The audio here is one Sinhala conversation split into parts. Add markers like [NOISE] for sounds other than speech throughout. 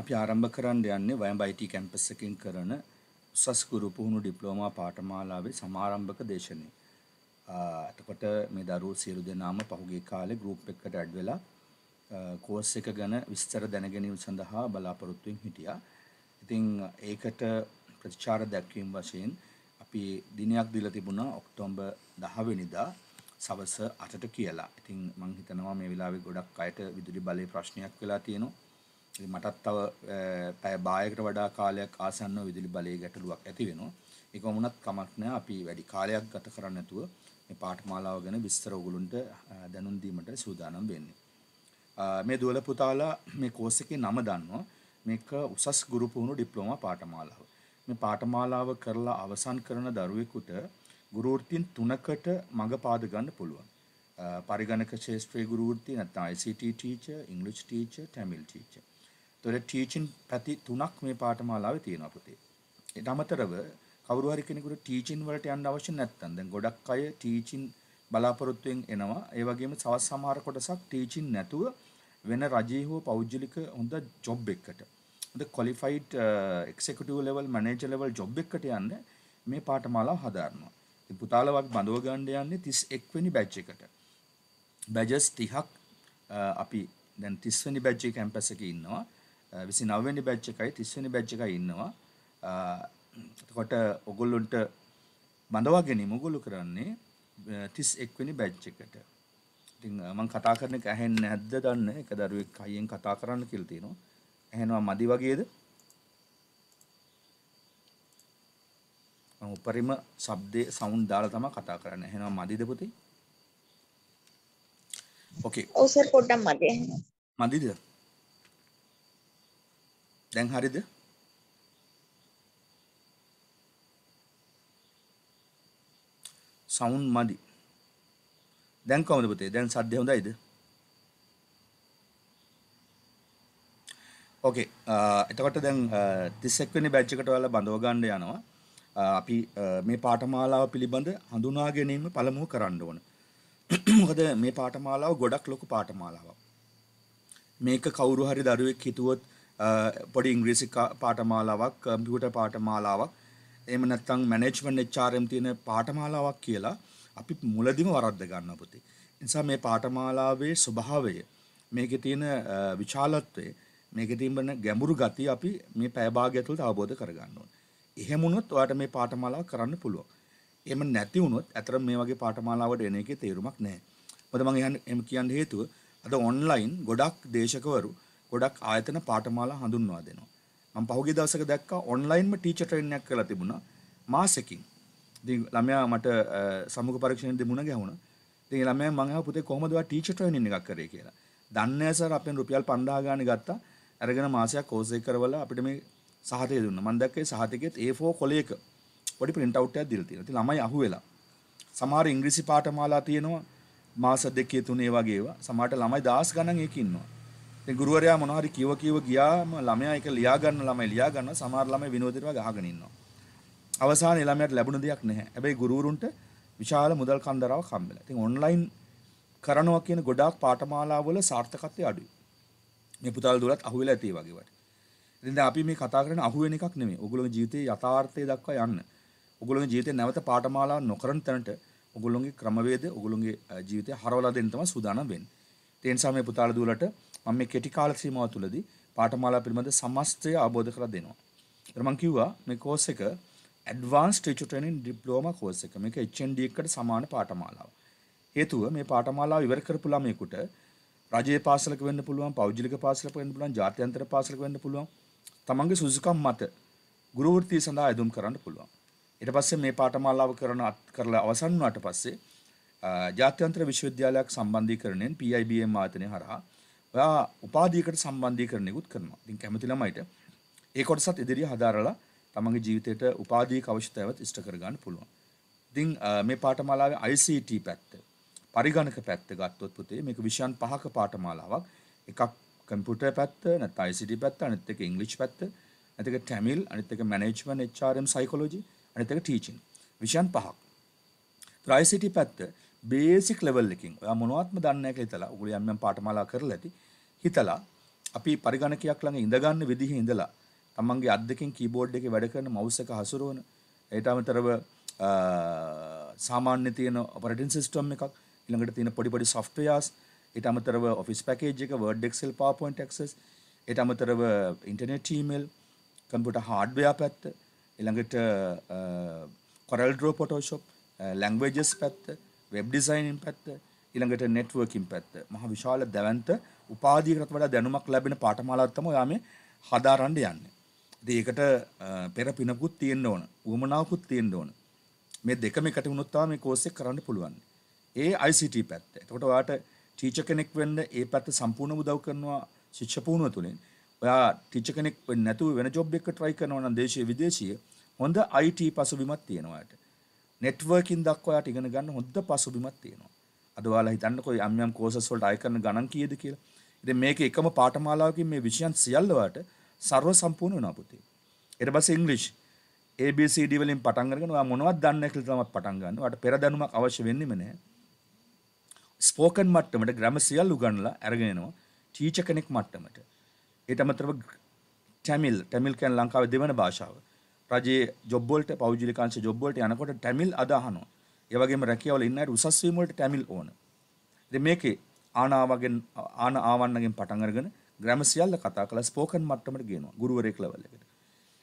අපි ආරම්භ කරන්න යන්නේ වයඹ IT කැම්පස් එකෙන් කරන උසස් ගුරු පුහුණු ඩිප්ලෝමා පාඨමාලාවේ සමාරම්භක දේශනය. එතකොට මේ දරුවෝ සියලු දෙනාම පහුගිය කාලේ ගෲප් එකකට ඇඩ් වෙලා කෝස් එක ගැන විස්තර දැනගැනීම සඳහා බලාපොරොත්තු හිටියා. ඉතින් ඒකට ප්‍රතිචාර දැක්වීම වශයෙන් අපි දිනයක් දීලා තිබුණා ඔක්තෝබර් 10 වෙනිදා සවස 8ට කියලා. ඉතින් මම හිතනවා මේ වෙලාවේ ගොඩක් අයට විදුලි බලයේ ප්‍රශ්නයක් වෙලා තියෙනවා. මටත් තව පැය බායකට වඩා කාලයක් ආසන්නව විදුලි බලයේ ගැටලුවක් ඇති වෙනවා. ඒක වුණත් කමක් නැහැ. අපි වැඩි කාලයක් ගත කරන්නේ නැතුව මේ පාඨමාලාව ගැන විස්තර ඔයගලන්ට දැනුම් දීමට සූදානම් වෙන්නේ. මේ දුවල පුතාලා මේ කෝස් එකේ නම දන්නවා. මේක උසස් ගුරු පුහුණු ඩිප්ලෝමා පාඨමාලාව. මේ පාඨමාලාව කරලා අවසන් කරන දරුවෙකුට ගුරු වෘත්තියෙන් තුනකට මඟ පාද ගන්න පුළුවන්. පරිගණක ශාස්ත්‍රයේ ගුරු වෘත්තිය නැත්නම් ICT teacher, English teacher, Tamil teacher. ඒතකොට ටීචින් පැති තුනක් මේ පාඨමාලාවේ තියෙනවා පුතේ. ඊට අමතරව කවුරු හරි කෙනෙකුට ටීචින් වලට යන්න අවශ්‍ය නැත්නම් දැන් ගොඩක් අය ටීචින් බලාපොරොත්තුෙන් එනවා. ඒ වගේම සවස් සමහර කොටසක් ටීචින් නැතුව වෙන රජයේ හෝ පෞද්ගලික හොඳ ජොබ් එකකට හොඳ qualified executive level manager level job එකකට යන්න මේ පාඨමාලාව හදාරනවා. ඉතින් පුතාලා වගේ බඳව ගන්න යන්නේ 31 වෙනි බැච් එකට. බැජස් 30ක් අපි දැන් 30 වෙනි බැච් එකේ කැම්පස් එකේ ඉන්නවා. විසි නවවැනි බැච් එකයි තිස්වනි බැච් එකයි ඉන්නවා කොට ඔගොල්ලොන්ට බඳවා ගැනීම ගොලු කරන්නේ තිස් එක්වනි බැච්ච එකට ඉතිං මං කතා කරන එක ඇහෙන් නැද්ද දන්න එක දරුවෙක් අයෙන් කතා කරන්න කිල්තිනවා ඇහෙනවා මදි වගේද උපරිම සබ්දය සෞන්් දාල තම කතා කරන්න ඇහෙනවා මදිද පුති ඕකේ ඕසර් පොඩ්ඩම් මදය මදිද දැන් හරිද? සවුන්ඩ් මදි. දැන් කොහොමද පුතේ? දැන් සද්ද හොඳයිද? ඕකේ. එතකොට දැන් 31 වෙනි බැච් එකට ඔයාලා බඳව ගන්න යනවා. අපි මේ පාඨමාලාව පිළිබඳ හඳුනා ගැනීම පළමුව කරන්න ඕන. [CLEARS THROAT] මොකද මේ පාඨමාලාව ගොඩක් ලොකු පාඨමාලාවක්. මේක කවුරු හරි දරුවෙක් හිතුවොත් පොඩි ඉංග්‍රීසි පාඨමාලාවක් කම්පියුටර් පාඨමාලාවක් එහෙම නැත්නම් මැනේජ්මන්ට් HRM තියෙන පාඨමාලාවක් කියලා අපි මුලදිම වරද්ද ගන්නවා පුතේ. නිසා මේ පාඨමාලාවේ ස්වභාවය මේකේ තියෙන විශාලත්වය මේකේ තියෙන ගැඹුරු ගතිය අපි මේ පැය භාගය තුළ අවබෝධ කරගන්න ඕනේ. එහෙම වුණොත් ඔයාලට මේ පාඨමාලාව කරන්න පුළුවන්. එහෙම නැති වුණොත් අතර මේ වගේ පාඨමාලාවට එන එකේ තේරුමක් නැහැ. මොකද මම එහෙම කියන්න හේතුව අද ඔන්ලයින් ගොඩක් දේශකවරු ගොඩක් ආයතන පාඨමාලා හඳුන්වා දෙනවා. මම පහුගිය දවසක දැක්කා ඔන්ලයින්ම ටීචර් ට්‍රේනින් එකක් කරලා තිබුණා මාසෙකින්. ඉතින් ළමයා මට සමුග පරීක්ෂණයේදී මුණ ගැහුණා. ඉතින් ළමයා මං අහුවා පුතේ කොහමද ඔයා ටීචර් ට්‍රේනින් එකක් කරේ කියලා. දන්නේ නැහැ සර් අපෙන් රුපියල් 5000 ගානේ ගත්තා. අරගෙන මාසයක් කෝස් එක කරවලා අපිට මේ සහතික දුන්නා. මං දැක්කේ සහතිකෙත් A4 කොලයක පොඩි print out එකක් දීලා තියෙනවා. ඉතින් ළමයි අහුවෙලා. සමහර ඉංග්‍රීසි පාඨමාලා තියෙනවා මාස දෙකේ තුනේ වගේ ඒවා. සමහරට ළමයි 10 ගණන් එකේ ඉන්නවා. ඉතින් ගුරුවරයා මොනවා හරි කිව කිව ගියාම ළමයා ඒක ලියා ගන්න ළමයි ලියා ගන්න සමහර ළමයි විනෝදෙට වගේ අහගෙන ඉන්නවා. අවසානයේ ළමයාට ලැබුණ දෙයක් නැහැ. හැබැයි ගුරුවරුන්ට විශාල මුදල් කන්දරාවක් හම්බෙලා. ඉතින් ඔන්ලයින් කරනවා කියන ගොඩාක් පාඨමාලාවල සාර්ථකත්වය අඩුයි. මේ පුතාල දුරත් අහුවෙලා ඇති වගේ වට. ඉතින් දැන් අපි මේ කතා කරන්නේ අහුවෙන එකක් නෙමෙයි. ඔගොල්ලෝගේ ජීවිතයේ යථාර්ථය දක්වා යන්න. ඔගොල්ලෝගේ ජීවිතේ නැවත පාඨමාලාව නොකරන තැනට ඔගොල්ලෝගේ ක්‍රමවේද ඔගොල්ලෝගේ ජීවිතය හරවලා දෙන්න තමයි සූදානම් වෙන්නේ. ඒ නිසා මේ පුතාල දුරට මම මේ කෙටි කාල සීමාව තුළදී පාඨමාලා පිළිබඳ සමස්තය අවබෝධ කරලා දෙනවා. ඒතර මම කිව්වා මේ කෝස් එක advance teacher training diploma course එක. මේක HND එකට සමාන පාඨමාලාව. හේතුව මේ පාඨමාලාව ඉවර කරපු ළමයෙකුට රජයේ පාසලක වෙන්න පුළුවන් පෞද්ගලික පාසලක වෙන්න පුළුවන් ජාත්‍යන්තර පාසලක වෙන්න පුළුවන් තමන්ගේ සුසුකම් මත ගුරු වෘත්තිය සඳහා යොදවම් කරන්න පුළුවන් ඊට පස්සේ මේ පාඨමාලාව කරන කරලා අවසන් වුණාට පස්සේ ජාත්‍යන්තර විශ්වවිද්‍යාලයක් සම්බන්ධීකරණයෙන් PIBM ආයතනය හරහා ඔයා උපාධියකට සම්බන්ධීකරණයකුත් කරනවා. ඉතින් කැමති ළමයිට ඒ කොටසත් ඉදිරිය හදාරලා තමන්ගේ ජීවිතයට උපාධියක අවශ්‍යතාවත් ඉෂ්ට කරගන්න පුළුවන්. ඉතින් මේ පාඨමාලාවේ ICT පැත්ත පරිගණක පැත්ත ගත්තොත් පුතේ මේක විෂයන් පහක පාඨමාලාවක්. එකක් කම්පියුටර් පැත්ත, නැත්නම් ICT පැත්ත, අනිත් එක ඉංග්‍රීසි පැත්ත, අනිත් එක තමිල්, අනිත් එක මැනේජ්මන්ට් HRM සයිකොලොජි, අනිත් එක ටීචින්. විෂයන් පහක්. ඉතින් ICT පැත්ත බේසික් ලෙවල් එකින් ඔයා මොනවත්ම දන්නේ නැහැ කියලා හිතලා උගල යම් යම් පාඨමාලා කරලා ඇති හිතලා අපි පරිගණකයක් ළඟ ඉඳගන්න විදිහේ ඉඳලා තමන්ගේ අත් දෙකෙන් කීබෝඩ් එකේ වැඩ කරන මවුස් එක හසුරවන ඊට අමතරව සාමාන්‍ය තියෙන ඔපරේටින් සිස්ටම් එකක් ඊළඟට තියෙන පොඩි පොඩි සොෆ්ට්වෙයාර්ස් ඊට අමතරව ඔෆිස් පැකේජ් එක Word Excel PowerPoint Access ඊට අමතරව ඉන්ටර්නෙට් ඊමේල් කම්පියුටර් හાર્ඩ්වෙයාර් පැත්ත ඊළඟට Corel Draw Photoshop languages පැත්ත වෙබ් ඩිසයිනින් පැත්ත ඊළඟට නෙට්වර්කින් පැත්ත මහ විශාල දැවන්ත උපාධියකටත් වඩා දැනුමක් ලැබෙන පාඨමාලාවක් තමයි යා මේ හදාරන්න යන්නේ. ඉතින් ඒකට පෙර පිනකුත් තියෙන්න ඕන, උවමනාවකුත් තියෙන්න ඕන. මේ දෙකම එකට වුණොත් තමයි මේ කෝස් එක කරන්න පුළුවන්. ඒ ICT පැත්ත. එතකොට ඔයාට ටීචර් කෙනෙක් වෙන්න ඒ පැත්ත සම්පූර්ණව උදව් කරනවා ශික්ෂක පුහුණුව තුළින්. ඔයා ටීචර් කෙනෙක් වෙන්න නැතුව වෙන ජොබ් එකක් try කරනවා නම් දේශීය විදේශීය හොඳ IT පසුබිමක් තියෙනවා ඔයාට. networking දක්වා ඔයාට ඉගෙන ගන්න හොඳ පසුබිමක් තියෙනවා. අද ඔයාලා හිතන්නකෝ යම් යම් courses වලට අය කරන ගණන් කීයද කියලා. ඉතින් මේක එකම පාඨමාලාවකින් මේ විෂයන් සියල්ල ඔයාට සර්ව සම්පූර්ණ වෙනවා පුතේ. ඊට පස්සේ ඉංග්‍රීසි ABCD වලින් පටන් අරගෙන ඔයා මොනවද දන්නේ කියලා තමයි පටන් ගන්න. ඔයාට පෙර දැනුමක් අවශ්‍ය වෙන්නේම නැහැ. ස්පෝකන් මට්ටමට ග්‍රැමර් සියල්ල උගන්ලා අරගෙන එනවා ටීචර් කෙනෙක් මට්ටමට. ඊට අමතරව ටැමිල් ටැමිල් කියන්නේ ලංකාවේ දෙවන භාෂාව. රජයේ ජොබ් වලට පෞද්ගලික අංශ ජොබ් වලට යනකොට ටැමිල් අද අහනවා. ඒ වගේම රැකියාවල ඉන්න අයට උසස් වීම වලට ටැමිල් ඕන. ඉතින් මේකේ ආනාවගෙන් ආන ආවන්නගෙන් පටන් අරගෙන ග්‍රැමර් සියල්ල කතා කරලා ස්පෝකන් මට්ටමට ගේනවා ගුරුවරයෙක් ලෙවල් එකට.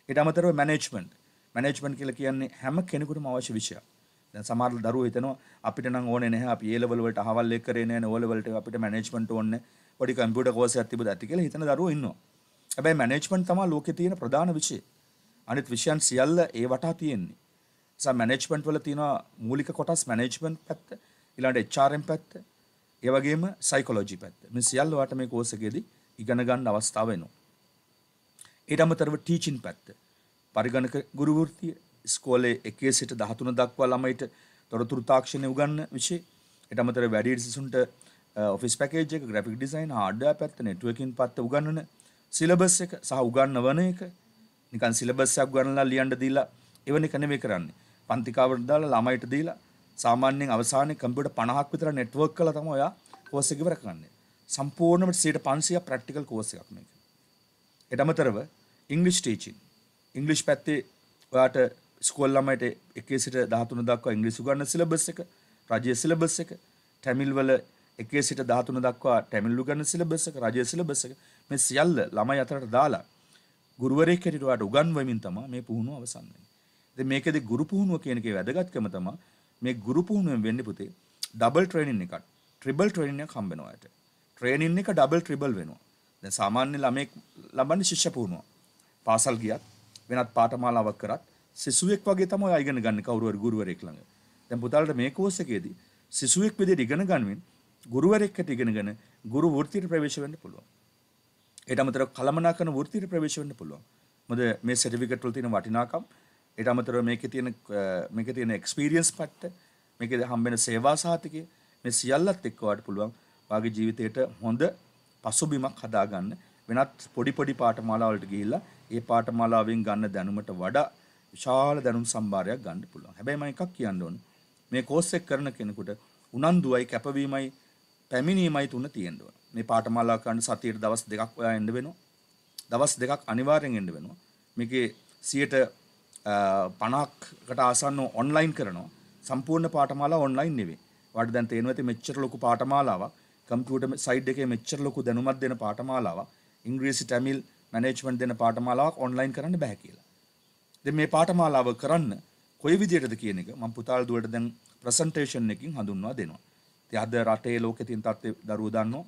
ඊට අමතරව මැනේජ්මන්ට්. මැනේජ්මන්ට් කියලා කියන්නේ හැම කෙනෙකුටම අවශ්‍ය විෂයක්. දැන් සමහර දරුවෝ හිතනවා අපිට නම් ඕනේ නැහැ අපි ඒ ලෙවල් වලට අහවල් එක කරේ නැහැ නෝ ලෙවල් එක අපිට මැනේජ්මන්ට් ඕනේ. පොඩි කම්පියුටර් කෝස් එකක් තිබුණා ඇති කියලා හිතන දරුවෝ ඉන්නවා. හැබැයි මැනේජ්මන්ට් තමයි ලෝකේ තියෙන ප්‍රධාන විෂය. අනිත් විෂයන් සියල්ල ඒ වටා තියෙන්නේ. නිසා මැනේජ්මන්ට් වල තියෙනවා මූලික කොටස් මැනේජ්මන්ට් පැත්ත, ඊළඟට HRM පැත්ත, ඒ වගේම සයිකොලොජි පැත්ත. මේ සියල්ල වට මේ කෝස් එකේදී ඉගෙන ගන්න අවස්ථාව එනවා. ඊට අමතරව ටීචින් පැත්ත. පරිගණක ගුරු වෘත්තිය, ඉස්කෝලේ 1 සිට 13 දක්වා ළමයිට තොරතුරු තාක්ෂණය උගන්වන විෂය. ඊට අමතරව වැඩි සිසුන්ට ඔෆිස් පැකේජ් එක, ග්‍රැෆික් ඩිසයින්, හાર્ඩ්වෙයාර් පැත්ත, නෙට්වර්කින් පැත්ත උගන්වන සිලබස් එක සහ උගන්වන එක නිකන් සිලබස් එකක් ගන්නලා ලියන්න දීලා එවන එක නෙමෙයි කරන්නේ. පන්තිකාවට දාලා ළමයිට දීලා සාමාන්‍යයෙන් අවසානයේ කම්පියුටර් 50ක් විතර නෙට්වර්ක් කරලා තමයි ඔයා කෝස් එක ඉවර කරන්නේ. සම්පූර්ණම 500ක් ප්‍රැක්ටිකල් කෝස් එකක් මේක. ඊට අමතරව ඉංග්‍රීසි ටීචින්. ඉංග්‍රීසි පැත්තේ ඔයාට ස්කෝල් ළමයිට 1 සිට 13 දක්වා ඉංග්‍රීසි උගන්වන සිලබස් එක, රජයේ සිලබස් එක, ටැමිල් වල 1 සිට 13 දක්වා ටැමිල් උගන්වන සිලබස් එක, රජයේ සිලබස් එක මේ සියල්ල ළමයි අතරට දාලා ගුරුවරයෙක් හැටියට ඔයාට උගන්වමින් තමයි මේ පුහුණුව අවසන් වෙන්නේ. ඉතින් මේකෙදි ගුරු පුහුණුව කියන එකේ වැදගත්කම තමයි මේ ගුරු පුහුණුවෙන් වෙන්නේ පුතේ ඩබල් ට්‍රේනින් එකක්. ට්‍රිබල් ට්‍රේනින් එකක් හම්බ වෙනවා යට. ට්‍රේනින් එක ඩබල් ට්‍රිබල් වෙනවා. දැන් සාමාන්‍ය ළමෙක් ලබන්නේ ශිෂ්‍ය පුහුණුව. පාසල් ගියත් වෙනත් පාඨමාලාවක් කරත් සිසුවෙක් වගේ තමයි ඔයා ඉගෙන ගන්න කවුරු හරි ගුරුවරයෙක් ළඟ. දැන් පුතාලට මේ කෝස් එකේදී සිසුවෙක් විදිහට ඉගෙන ගන්නමින් ගුරුවරයෙක්ට ඉගෙනගෙන ගුරු වෘත්තියට ප්‍රවේශ වෙන්න පුළුවන්. ඒට අමතර කළමනාකරන වෘත්තියට ප්‍රවේශ වෙන්න පුළුවන්. මොකද මේ සර්ටිෆිකේට් වල තියෙන වටිනාකම් ඒට අමතරව මේකේ තියෙන මේකේ තියෙන එක්ස්පීරියන්ස් පැත්ත මේකේ හම්බෙන සේවා සහතිකය මේ සියල්ලත් එක්ක වාට පුළුවන් වාගේ ජීවිතයට හොඳ පසුබිමක් හදාගන්න වෙනත් පොඩි පොඩි පාඨමාලාවලට ගිහිල්ලා ඒ පාඨමාලාවෙන් ගන්න දැනුමට වඩා විශාල දැනුම් සම්භාරයක් ගන්න පුළුවන්. හැබැයි මම එකක් කියන්න ඕන. මේ කෝස් එක කරන කෙනෙකුට උනන්දුවයි කැපවීමයි පැමිණීමයි තුන තියෙන්න ඕන. මේ පාඨමාලා කරන්න සතියට දවස් දෙකක් ඔයා එන්න වෙනවා. දවස් දෙකක් අනිවාර්යෙන් එන්න වෙනවා. මේකේ 50කට ආසන්න ඔන්ලයින් කරනවා. සම්පූර්ණ පාඨමාලා ඔන්ලයින් නෙවෙයි. වාට දැන් තේරෙනවා ඉතින් මෙච්චර ලොකු පාඨමාලාවක් කම්පියුටර් සයිට් එකේ මෙච්චර ලොකු දැනුමක් දෙන පාඨමාලාවක් ඉංග්‍රීසි තමිල් මැනේජ්මන්ට් දෙන පාඨමාලාවක් ඔන්ලයින් කරන්න බෑ කියලා. ඉතින් මේ පාඨමාලාව කරන්න කොයි විදියටද කියන එක මම පුතාල දුවට දැන් ප්‍රසන්ටේෂන් එකකින් හඳුන්වා දෙනවා. ඉතින් අද රටේ ලෝකේ තියෙන තත්ත්වය දරුවෝ දන්නවා.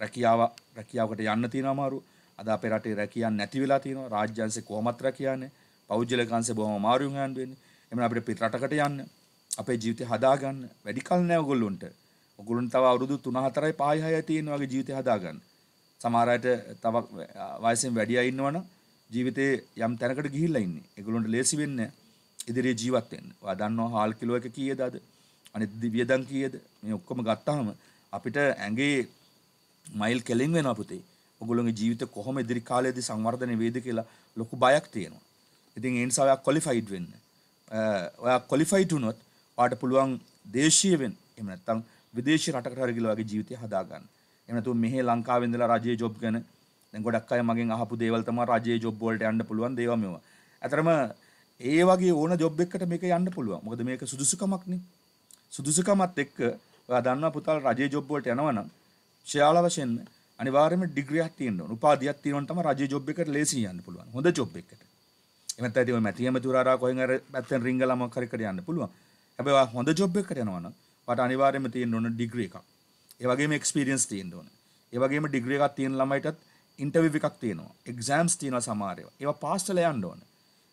රැකියාව රැකියාවකට යන්න තියෙන අමාරු. අද අපේ රටේ රැකියාවක් නැති වෙලා තියෙනවා. රාජ්‍ය අංශේ කොහොමත් රැකියාවක් පෞද්ගලික අංශේ බොහොම අමාරුවෙන් හෑන්ඩ් වෙන්නේ. එමනම් අපිට පිට රටකට යන්න අපේ ජීවිතය හදාගන්න වැඩි කල් නැහැ ඔයගොල්ලොන්ට. ඔයගොල්ලොන්ට තව අවුරුදු 3 4යි 5 6යි තියෙන වගේ ජීවිතය හදාගන්න. සමහර අයට තව වයසෙන් වැඩි අය ඉන්නවනම් ජීවිතේ යම් තැනකට ගිහිල්ලා ඉන්නේ. ඒගොල්ලොන්ට ලේසි වෙන්නේ ඉදිරියේ ජීවත් වෙන්න. ඔයා දන්නවා හාල් කිලෝ එක කීයද අද? අනිත් වියදම් කීයද? මේ ඔක්කොම ගත්තාම අපිට ඇඟේ මයිල් කෙලින් වෙනවා පුතේ. ඔගොල්ලෝගේ ජීවිත කොහොම ඉදිරි කාලයේදී සංවර්ධනය වේද කියලා ලොකු බයක් තියෙනවා. ඉතින් ඒ නිසා ඔයා ක්වොලිෆයිඩ් වෙන්න. ඔයා ක්වොලිෆයිඩ් වුණොත් ඔයාට පුළුවන් දේශීය වෙන්න. එහෙම නැත්නම් විදේශ රටකට හරි ගිහලා ඔයාගේ ජීවිතය හදා ගන්න. එහෙම නැතුව මෙහි ලංකාවේ ඉඳලා රජයේ ජොබ් ගන්න. දැන් ගොඩක් අය මගෙන් අහපු දේවල් තමයි රජයේ ජොබ් වලට යන්න පුළුවන් දේවල් මේවා. ඇතරම ඒ වගේ ඕන ජොබ් එකකට මේක යන්න පුළුවන්. මොකද මේක සුදුසුකමක්නේ. සුදුසුකමත් එක්ක ඔයා දන්නවා පුතාලා රජයේ ජොබ් වලට යනවා නම් ශයාල වශයෙන් අනිවාර්යයෙන්ම ඩිග්‍රියක් තියෙන්න ඕන. උපාධියක් තියෙනවනම් තමයි රජයේ ජොබ් එකට ලේසි යන්න පුළුවන්. හොඳ ජොබ් එකකට. එමත් ඇයි ඔය මැති ඇමතිවරයා කොහෙන් අර පැත්තෙන් රිංගලම කරි කර යන්න පුළුවන්. හැබැයි ඔයා හොඳ ජොබ් එකකට යනවා නම් ඔයාට අනිවාර්යයෙන්ම තියෙන්න ඕන ඩිග්‍රී එකක්. ඒ වගේම එක්ස්පීරියන්ස් තියෙන්න ඕන. ඒ වගේම ඩිග්‍රී එකක් තියෙන ළමයිටත් ඉන්ටර්විව් එකක් තියෙනවා. එක්සෑම්ස් තියෙනවා සමහර ඒවා. ඒවා පාස් වෙලා යන්න ඕන.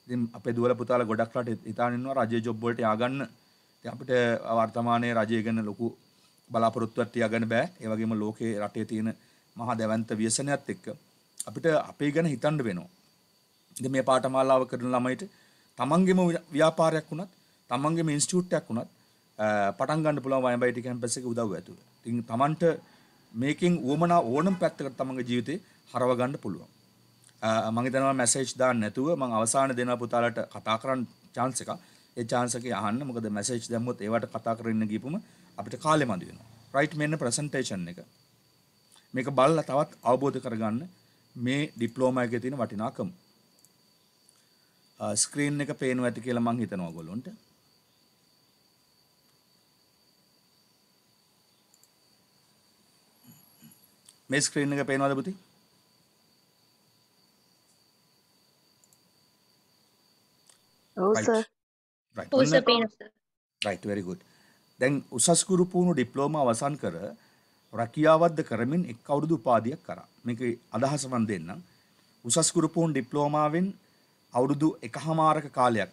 ඉතින් අපේ දුවල පුතාලා ගොඩක් රට ඉතාලින් ඉන්නවා රජයේ ජොබ් වලට ය아가න්න. ඉතින් අපිට වර්තමානයේ රජය ගැන ලොකු බලාපොරොත්තුවක් තියාගන්න බෑ. ඒ වගේම ලෝකේ රටේ තියෙන මහා දැවැන්ත ව්‍යසනයත් එක්ක අපිට අපේ ගැන හිතන්න වෙනවා. ඉතින් මේ පාඨමාලාව කරන ළමයිට තමන්ගේම ව්‍යාපාරයක් වුණත් තමන්ගේම ඉන්ස්ටිටියුට් එකක් වුණත් පටන් ගන්න පුළුවන් YMIT කැම්පස් එකේ උදව් ඇතුව. ඉතින් තමන්ට මේකෙන් උවමනා ඕනම පැත්තකට තමන්ගේ ජීවිතේ හරව ගන්න පුළුවන්. මම හිතනවා මැසේජ් දාන්න නැතුව මම අවසාන දෙනවා පුතාලට කතා කරන්න chance එක. ඒ chance එකේ අහන්න. මොකද මැසේජ් දැම්මොත් ඒවට කතා කරගෙන ගියපම අපිට කාලෙ මදි වෙනවා. රයිට් මෙන්න ප්‍රසන්ටේෂන් එක. මේක බලලා තවත් අවබෝධ කරගන්න මේ ඩිප්ලෝමා එකේ තියෙන වටිනාකම. ස්ක්‍රීන් uh, එක පේනවා ඇති කියලා මං හිතනවා ඔයගොල්ලන්ට. මේ ස්ක්‍රීන් එක පේනවද පුතේ? ඔව් සර්. රයිට්. ඔව් සර් පේනවා සර්. Right very good. දැන් උසස් ගුරු පුහුණු ඩිප්ලෝමා අවසන් කර රැකියාවක්ද කරමින් එක් අවුරුදු උපාධියක් කරා. මේක අදහස මන් දෙන්නම්. උසස් ගුරු පුහුණු ඩිප්ලෝමාවෙන් අවුරුදු එකහමාරක කාලයක්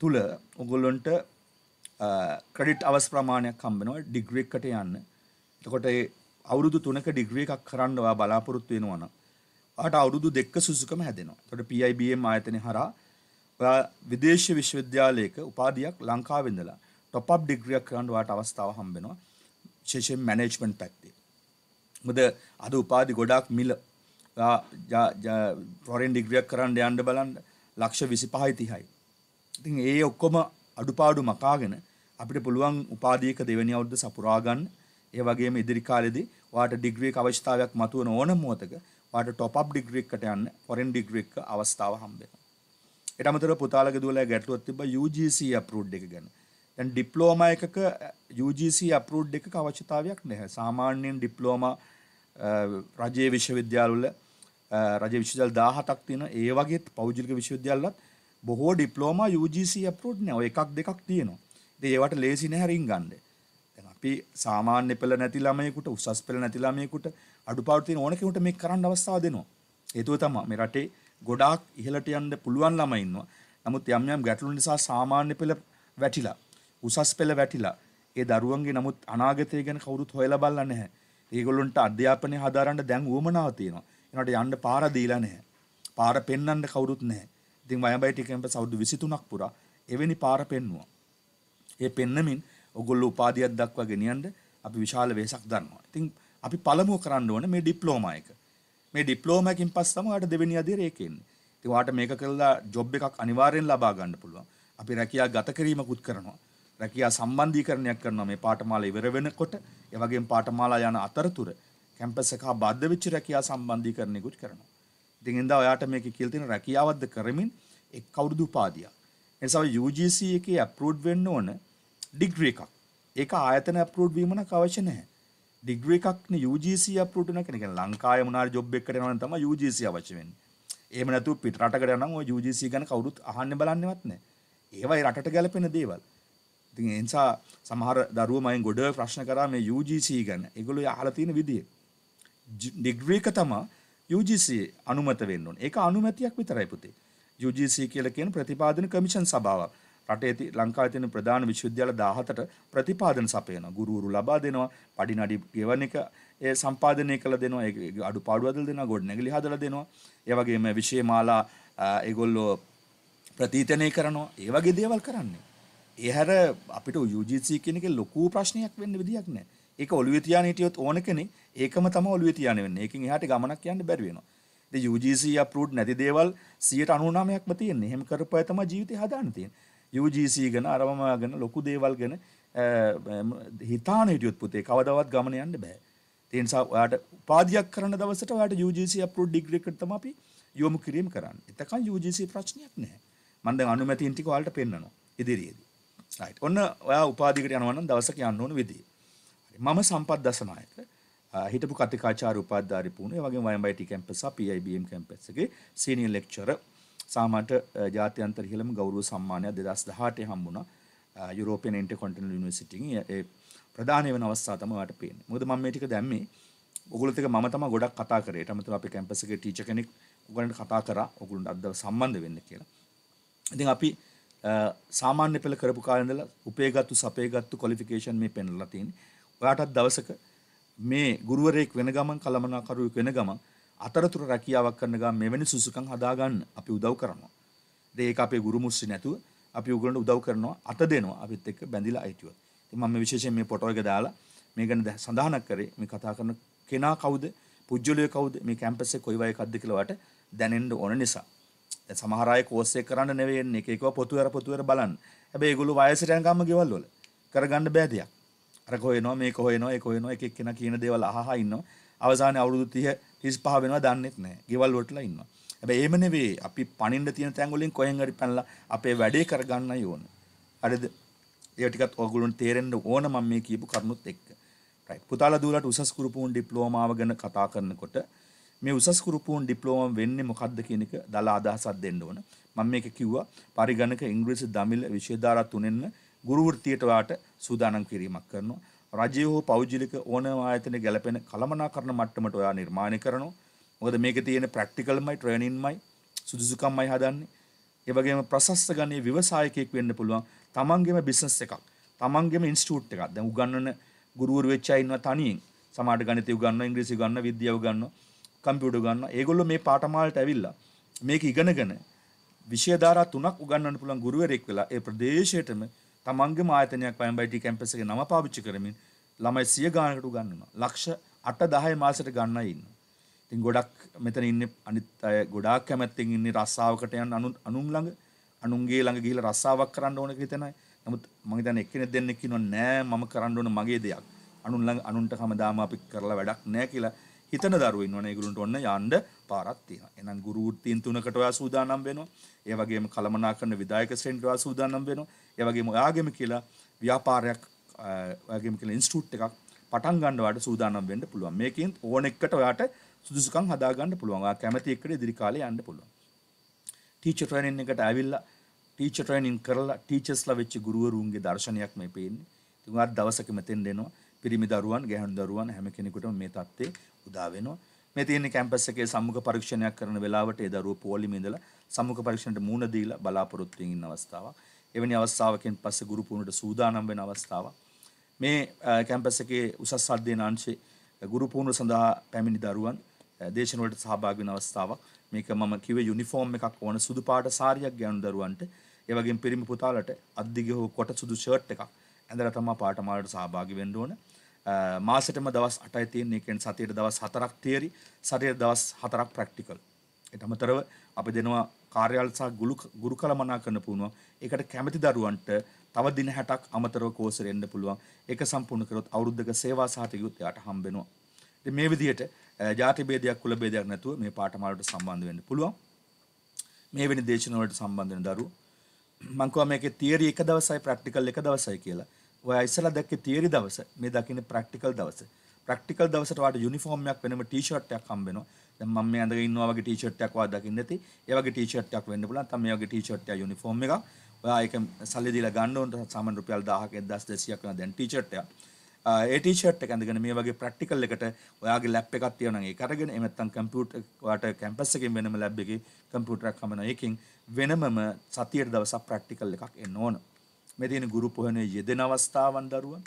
තුල ඔගොල්ලන්ට ක්‍රෙඩිට් අවස් ප්‍රමාණයක් හම්බෙනවා ඩිග්‍රී එකට යන්න. එතකොට ඒ අවුරුදු 3ක ඩිග්‍රී එකක් කරන්න ඔයා බලාපොරොත්තු වෙනවා නම් ඔයාට අවුරුදු දෙකක සුසුකම හැදෙනවා. එතකොට PIBM ආයතනය හරහා ඔයා විදේශ විශ්වවිද්‍යාලයක උපාධියක් ලංකාවේ ඉඳලා ටොප් අප් ඩිග්‍රියක් කරන්න වාට අවස්ථාව හම්බෙනවා විශේෂයෙන් මැනේජ්මන්ට් පැත්තේ මොකද අද උපාධි ගොඩාක් මිල ෆොරෙන් ඩිග්‍රියක් කරන්න යන්න බලන්න ලක්ෂ 25යි 30යි ඉතින් ඒ ඔක්කොම අඩුපාඩු මකාගෙන අපිට පුළුවන් උපාධියක දෙවෙනි අවුරුද්ද සපුරා ගන්න ඒ වගේම ඉදිරි කාලෙදී වාට ඩිග්‍රී එක අවශ්‍යතාවයක් මතුවන ඕනම මොහතක වාට ටොප් අප් ඩිග්‍රී එකට යන්න ෆොරෙන් ඩිග්‍රී එක අවස්ථාව හම්බ වෙනවා. ඊට අමතරව පුතාලගේ දුවලා ගැටලුවක් තිබ්බා UGC approved එක ගැන. දැන් ඩිප්ලෝමා එකක UGC අප්‍රූව්ඩ් එකක අවශ්‍යතාවයක් නැහැ. සාමාන්‍යයෙන් ඩිප්ලෝමා රජයේ විශ්වවිද්‍යාලවල රජයේ විශ්වවිද්‍යාල 17ක් තියෙන ඒ වගේ පෞද්ගලික විශ්වවිද්‍යාලවලත් බොහෝ ඩිප්ලෝමා UGC අප්‍රූව්ඩ් නැහැ. ඔය එකක් දෙකක් තියෙනවා. ඉතින් ඒවට ලේසි නැහැ රින් ගන්න. දැන් අපි සාමාන්‍ය පෙළ නැති ළමයෙකුට උසස් පෙළ නැති ළමයෙකුට අඩුපාඩු තියෙන ඕන කෙනෙකුට මේක කරන්න අවස්ථාව දෙනවා. හේතුව තමයි මේ රටේ ගොඩාක් ඉහළට යන්න පුළුවන් ළමයි ඉන්නවා. නමුත් යම් යම් ගැටලු නිසා සාමාන්‍ය පෙළ වැටිලා උසස් පෙළ වැටිලා ඒ දරුවන්ගේ නමුත් අනාගතය ගැන කවුරුත් හොයලා බලලා නැහැ. ඒගොල්ලන්ට අධ්‍යාපනය හදාරන්න දැන් උවමනාව තියෙනවා. ඒනට යන්න පාර දීලා නැහැ. පාර පෙන්වන්න කවුරුත් නැහැ. ඉතින් වයඹයිටි කැම්පස් අවුරුදු 23ක් පුරා එවැනි පාර පෙන්වුවා. ඒ පෙන්නමින් ඔගොල්ලෝ උපාධියක් දක්වා ගෙනියන්න අපි විශාල වෙහසක් දරනවා. ඉතින් අපි පළමුව කරන්න ඕනේ මේ ඩිප්ලෝමා එක. මේ ඩිප්ලෝමා එකෙන් පස්සම ඔයාලට දෙවෙනි අදියර ඒක එන්නේ. ඉතින් ඔයාලට මේක කළා ජොබ් එකක් අනිවාර්යෙන් ලබා ගන්න පුළුවන්. අපි රැකියාව ගත කිරීමකුත් කරනවා. රැකියා සම්බන්ධීකරණයක් කරනවා මේ පාඨමාලා ඉවර වෙනකොට ඒ වගේම පාඨමාලා යන අතරතුර කැම්පස් එක හා බද්ධ වෙච්ච රැකියා සම්බන්ධීකරණයකුත් කරනවා. ඉතින් එඳා ඔයාට මේක කියලා තියෙන රැකියාවක්ද කරමින් එක් කවුරුදු උපාධියක්. එනිසා UGC එකේ අප්‍රූව්ඩ් වෙන්න ඕන ඩිග්‍රී එකක්. ඒක ආයතන අප්‍රූව්ඩ් වීම නම් අවශ්‍ය නැහැ. ඩිග්‍රී එකක්නේ UGC අප්‍රූව්ඩ් වෙන කෙනෙක්. ලංකාවේ මොනාරි ජොබ් එකකට යනවා නම් තමයි UGC අවශ්‍ය වෙන්නේ. එහෙම නැතුව පිට රටකට යනවා නම් ওই UGC ගැන කවුරුත් අහන්න බලන්නේවත් නැහැ. ඒවා ඒ රටට ගැලපෙන දේවල්. ඉතින් ඒ නිසා සමහර දරුවෝ මගෙන් ගොඩ ප්‍රශ්න කරා මේ UGC ගැන. ඒගොල්ලෝ අහලා තියෙන විදිය. ඩිග්‍රී එක තමයි UGC අනුමත වෙන්න ඕනේ. ඒක අනුමැතියක් විතරයි පුතේ. UGC කියලා කියන ප්‍රතිපාදන කමිෂන් සභාවක්. රටේ ලංකාවේ තියෙන ප්‍රධාන විශ්වවිද්‍යාල 17ට ප්‍රතිපාදන සපයනවා. ගුරුවරු ලබා දෙනවා. පඩි නඩි ගෙවන එක ඒ සම්පාදනය කළ දෙනවා. ඒක අඩුපාඩු හදලා දෙනවා. ගොඩනැගිලි හදලා දෙනවා. ඒ වගේම විෂය මාලා ඒගොල්ලෝ ප්‍රතිතනය කරනවා. ඒ වගේ දේවල් කරන්නේ. එහැර අපිට UGC කියන එක ලොකු ප්‍රශ්නයක් වෙන්න විදියක් නැහැ. ඒක ඔළුවේ තියාගෙන හිටියොත් ඕන කෙනෙක් ඒකම තමයි ඔළුවේ තියාගෙන වෙන්නේ. ඒකෙන් එහාට ගමනක් යන්න බැරි වෙනවා. ඉතින් UGC approved නැති දේවල් 99%ක්ම තියෙන්නේ. එහෙම කරපුවා තමයි ජීවිතේ හදාන්න තියෙන්නේ. UGC ගැන අරමම ගැන ලොකු දේවල් ගැන හිතාන හිටියොත් පුතේ කවදාවත් ගමන යන්න බෑ. ඒ නිසා ඔයාට උපාධියක් කරන දවසට ඔයාට UGC approved degree එකට තමයි අපි යොමු කිරීම කරන්නේ. එතකන් UGC ප්‍රශ්නයක් නැහැ. මම දැන් අනුමැතින් ටික ඔයාලට පෙන්නනවා ඉදිරියේදී. රයිට් ඔන්න ඔයා උපාධිකට යනවා නම් දවසක් යන්න ඕන විදිය හරි මම සම්පත් දසනායක හිටපු කතිකාචාර්ය උපාධිධාරී පුණේ වගේම YMIT කැම්පස් සහ PIBM කැම්පස් එකේ සීනියර් ලෙක්චරර් සාමාන්‍ය ජාත්‍යන්තර ඉහළම ගෞරව සම්මානය 2018 හම්බුණා යුරෝපියන් ඉන්ටර්කොන්ටිනල් යුනිවර්සිටි ඒ ප්‍රධානය වෙන අවස්ථාව තමයි ඔයාලට පේන්නේ මොකද මම මේ ටික දැම්මේ ඔගලොත් එක මම තමයි ගොඩක් කතා කරේ. ඊට අමතරව අපේ කැම්පස් එකේ ටීචර් කෙනෙක් ඔයගලන්ට කතා කරා ඔයගලන්ට අද සම්බන්ධ වෙන්න කියලා. ඉතින් අපි සාමාන්‍ය පෙළ කරපු කාලේ ඉඳලා උපේගත්තු සපේගත්තු ක්වොලිෆිකේෂන් මේ පෙන්වලා තියෙන්නේ. ඔයාටත් දවසක මේ ගුරුවරයෙක් වෙන ගමන් කලමනාකරුවෙක් වෙන ගමන් අතරතුර රැකියාවක් කරන ගමන් මෙවැනි සුසුකම් හදාගන්න අපි උදව් කරනවා. ඒක අපේ ගුරු මුස්සි නැතුව අපි උගලන්ට උදව් කරනවා අත දෙනවා අපිත් එක්ක බැඳිලා අයිතිව. ඉතින් මම විශේෂයෙන් මේ ෆොටෝ එක දාලා මේ ගැන සඳහනක් කරේ මේ කතා කරන කෙනා කවුද? පුජ්‍යලය කවුද? මේ කැම්පස් එක කොයි වගේ එකක්ද කියලා වට දැනෙන්න ඕන නිසා. සමහර අය කෝස් එක කරන්න නෙවෙයි එන්නේ එක එකව පොතු වෙර පොතු වෙර බලන්න. හැබැයි ඒගොල්ලෝ වයසට යනකම්ම ගෙවල් වල කරගන්න බෑ දෙයක්. අර කොහේනවා මේක හොයනවා ඒක හොයනවා එක එක්කෙනා කියන දේවල් අහහා ඉන්නවා. අවසානයේ අවුරුදු 30 35 වෙනවා දන්නෙත් නැහැ. ගෙවල් වලටලා ඉන්නවා. හැබැයි එහෙම නෙවෙයි අපි පණින්න තියෙන තැන් වලින් කොහෙන් හරි පැනලා අපේ වැඩේ කරගන්නයි ඕන. හරිද? ඒ ටිකත් ඔයගොල්ලොන්ට තේරෙන්න ඕන මම මේ කියපු කරුණුත් එක්ක. රයිට්. පුතාලා දූලට උසස් කුරුපුන් ඩිප්ලෝමාව ගැන කතා කරනකොට මේ උසස් කුරුපුන් ඩිප්ලෝම වෙන්නේ මොකද්ද කියන එක දලා අදහසක් දෙන්න ඕන. මම මේක කිව්වා පරිගණක ඉංග්‍රීසි දමිළ විෂය ධාරා තුනෙන්න ගුරු වෘත්තියට වාට සූදානම් කිරීමක් කරනවා. රජය හෝ පෞද්ගලික ඕනෑම ආයතනයක ගැලපෙන කළමනාකරණ මට්ටමට ඔයා නිර්මාණය කරනවා. මොකද මේකේ තියෙන ප්‍රැක්ටිකල්මයි ට්‍රේනින්මයි සුදුසුකම්මයි හදන්නේ. ඒ වගේම ප්‍රශස්ත ගණයේ ව්‍යවසායකයෙක් වෙන්න පුළුවන්. තමන්ගේම බිස්නස් එකක්. තමන්ගේම ඉන්ස්ටිටියුට් එකක්. දැන් උගන්වන ගුරුවරු වෙච්ච අය ඉන්නවා තනියෙන්. සමාජ ගණිතය උගන්වනවා, ඉංග්‍රීසි උගන්වනවා, විද්‍යාව උගන්වනවා. කම්පියුටර් ගන්නවා. ඒගොල්ලෝ මේ පාඨමාලට ඇවිල්ලා මේක ඉගෙනගෙන විෂය ධාරා තුනක් උගන්වන්න පුළුවන් ගුරුවරයෙක් වෙලා ඒ ප්‍රදේශයටම තමන්ගේම ආයතනයක් YMIT කැම්පස් එකේ නම පාවිච්චි කරමින් ළමයි 100 ගානකට උගන්වනවා. ලක්ෂ 8 10 මාසෙට ගන්නයි ඉන්නවා. ඉතින් ගොඩක් මෙතන ඉන්නේ අනිත් අය ගොඩාක් කැමැත්තෙන් ඉන්නේ රස්සාවකට යන අනුන් ළඟ අනුන්ගේ ළඟ ගිහිල්ලා රස්සාවක් කරන්න ඕන කියලා හිතනයි. නමුත් මම හිතන්නේ එක්කෙනෙක් දෙන්නෙක් කියනවා නෑ මම කරන්න ඕන මගේ දෙයක්. අනුන් ළඟ අනුන්ට හැමදාම අපි කරලා වැඩක් නෑ කියලා හිතන දරුවෝ ඉන්නවනේ ඒගොල්ලන්ට ඔන්න යන්න පාරක් තියෙනවා. එහෙනම් ගුරු වෘත්තීන් තුනකට ඔයා සූදානම් වෙනවා. ඒ වගේම කලමනාකරන විදායක ශ්‍රේණියට ඔයා සූදානම් වෙනවා. ඒ වගේම ඔයාගෙම කියලා ව්‍යාපාරයක් ඔයාගෙම කියලා ඉන්ස්ටිටියුට් එකක් පටන් ගන්නවට සූදානම් වෙන්න පුළුවන්. මේකෙන් ඕන එකට ඔයාට සුදුසුකම් හදා ගන්න පුළුවන්. ඔයා කැමති එකට ඉදිරි කාලේ යන්න පුළුවන්. ටීචර් ට්‍රේනින් එකට ඇවිල්ලා ටීචර් ට්‍රේනින් කරලා ටීචර්ස්ලා වෙච්ච ගුරුවරුන්ගේ දර්ශනයක් මේ පේන්නේ. ඉතින් ඔයාත් දවසක මෙතෙන් දෙනවා. පිරිමි දරුවන් ගැහැණු දරුවන් හැම කෙනෙකුටම මේ தත්ත්වේ උදා වෙනවා. මේ තියෙන කැම්පස් එකේ සම්මුඛ පරීක්ෂණයක් කරන වෙලාවට ඒ දරුවෝ පොලිමේ ඉඳලා සම්මුඛ පරීක්ෂණයට මූණ දීලා බලාපොරොත්තු වෙන අවස්ථාවක්. එවැනි අවස්ථාවකින් පස්සේ ගුරු පුහුණුවට සූදානම් වෙන අවස්ථාවක්. මේ කැම්පස් එකේ උසස් අධ්‍යයන අංශයේ ගුරු පුහුණුව සඳහා පැමිණි දරුවන් දේශන වලට සහභාගී වෙන අවස්ථාවක්. මේක මම කිව්වේ යුනිෆෝම් එකක් ඕන සුදු පාට සාරියක් ගැණු දරුවන්ට, ඒ වගේම පිරිමි පුතාලට අද්දිගේ හෝ කොට සුදු ෂර්ට් එකක්. ඇඳලා තමයි පාඨමාලාවට සහභාගී වෙන්න ඕන. මාසෙටම දවස් 8යි තියෙන්නේ. ඒ කියන්නේ සතියට දවස් 4ක් තියරි, සතියට දවස් 4ක් ප්‍රැක්ටිකල්. ඊට අමතරව අපි දෙනවා කාර්යාල සහ ගුරුකලමනා කරන්න පුළුවන්. ඒකට කැමති දරුවන්ට තව දින 60ක් අමතරව කෝසෙට එන්න පුළුවන්. ඒක සම්පූර්ණ කරොත් අවුරුද්දක සේවා සහතිකයත් යාට හම්බ වෙනවා. ඉතින් මේ විදිහට ಜಾති ભેදයක් කුල ભેදයක් නැතුව මේ පාඨමාලාවට සම්බන්ධ වෙන්න පුළුවන්. මේ වෙනි දේශනවලට සම්බන්ධ වෙන දරුවෝ මං කියවා මේකේ තියරි එක දවසයි ප්‍රැක්ටිකල් එක දවසයි කියලා. ඔයා ඉස්සලා දැක්කේ තියරි දවස මේ දකින්නේ ප්‍රැක්ටිකල් දවස. ප්‍රැක්ටිකල් දවසට වාට යුනිෆෝම් එකක් වෙනම ටී-ෂර්ට් එකක් හම්බ වෙනවා. දැන් මම මේ ඇඳගෙන ඉන්නවා වගේ ටී-ෂර්ට් එකක් වා දකින්න ඇති. ඒ වගේ ටී-ෂර්ට් එකක් වෙන්න පුළුවන්. තම මේ වගේ ටී-ෂර්ට් එක යුනිෆෝම් එකක්. ඔයා ඒක සල්ලි දීලා ගන්න ඕන සාමාන්‍ය රුපියල් 1000ක 1200ක් වෙනවා දැන් ටී-ෂර්ට් එකක්. ඒ ටී-ෂර්ට් එක ඇඳගෙන මේ වගේ ප්‍රැක්ටිකල් එකට ඔයාගේ ලැබ් එකක් තියෙනවා නම් ඒක අරගෙන එහෙම නැත්නම් කම්පියුටර් ඔයාට කැම්පස් එකෙන් වෙනම ලැබ් එකේ කම්පියුටරයක් හම්බ වෙනවා. ඒකෙන් වෙනමම සතියේ දවසක් ප්‍රැක්ටිකල් එකක් එන්න ඕන. මේ තියෙන ගුරු පුහුණුවේ යෙදෙන අවස්ථාවන් දරුවන්.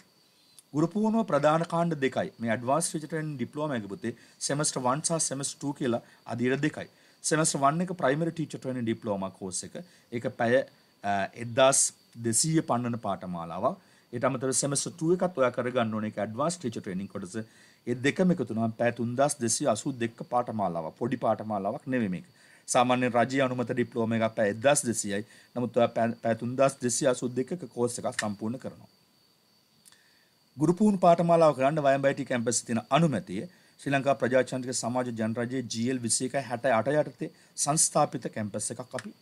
ගුරු පුහුණුව ප්‍රධාන කාණ්ඩ දෙකයි. මේ ඇඩ්වාන්ස් රිජටන් ඩිප්ලෝමා එක පුතේ සෙමස්ටර් 1 සහ සෙමස්ටර් 2 කියලා අදියර දෙකයි. සෙමස්ටර් 1 එක primary teacher training diploma course එක. ඒක පැය 1200 පන්නන පාඨමාලාවක්. ඊට අමතරව සෙමස්ටර් 2 එකත් ඔයා කරගන්න ඕනේ ඒක ඇඩ්වාන්ස් ටීචර් ට්‍රේනින් කොටස. ඒ දෙකම එකතු වුණාම පැය 3282ක පාඨමාලාවක්. පොඩි පාඨමාලාවක් නෙමෙයි මේක. සාමාන්‍ය රජ අනුමත ඩිප්ලෝම එකක් පැය 1200යි. නමුත් ඔයා පැය 3282ක කෝස් එකක් සම්පූර්ණ කරනවා. ගුරු පුහුණු පාඨමාලාව කරන්න වයඹයිටි කැම්පස් තියෙන අනුමැතිය ශ්‍රී ලංකා ප්‍රජාතන්ත්‍රික සමාජ ජනරජයේ GL 2168 යටතේ සංස්ථාපිත කැම්පස් එකක් අපි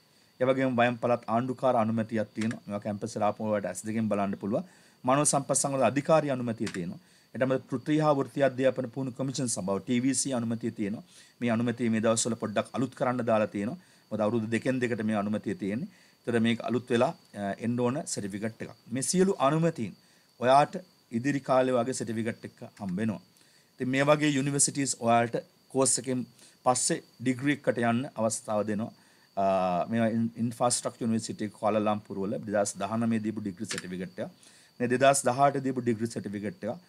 එවගේම වයම් පළාත් ආණ්ඩුකාර අනුමැතියක් තියෙනවා. මේවා කැම්පස් වල ආපම ඔයාලට S2 කින් බලන්න පුළුවන්. මානව සම්පත් සංගමවල අධිකාරී අනුමැතිය තියෙනවා. එටම පෘත්‍රී හා වෘත්ති අධ්‍යාපන පුහුණු කොමිෂන් සභාව TVC අනුමැතිය තියෙනවා. මේ අනුමැතිය මේ දවස්වල පොඩ්ඩක් අලුත් කරන්න දාලා තියෙනවා. මොකද අවුරුදු දෙකෙන් දෙකට මේ අනුමැතිය තියෙන්නේ. ඒතර මේක අලුත් වෙලා එන්න ඕන සර්ටිෆිකට් එකක්. මේ සියලු අනුමැතීන් ඔයාට ඉදිරි කාලේ වගේ සර්ටිෆිකට් එකක් හම්බ වෙනවා. ඉතින් මේ වගේ යුනිවර්සිටිස් ඔයාලට කෝස් එකෙන් පස්සේ ඩිග්‍රී එකට යන්න අවස්ථාව දෙනවා. මේ ඉන්ෆාස්ට්‍රක්චර් යුනිවර්සිටි කොලලම්පුර වල 2019 දීපු ඩිග්‍රී සර්ටිෆිකට් එක. මේ 2018 දීපු ඩිග්‍රී සර්ටිෆිකට් එක.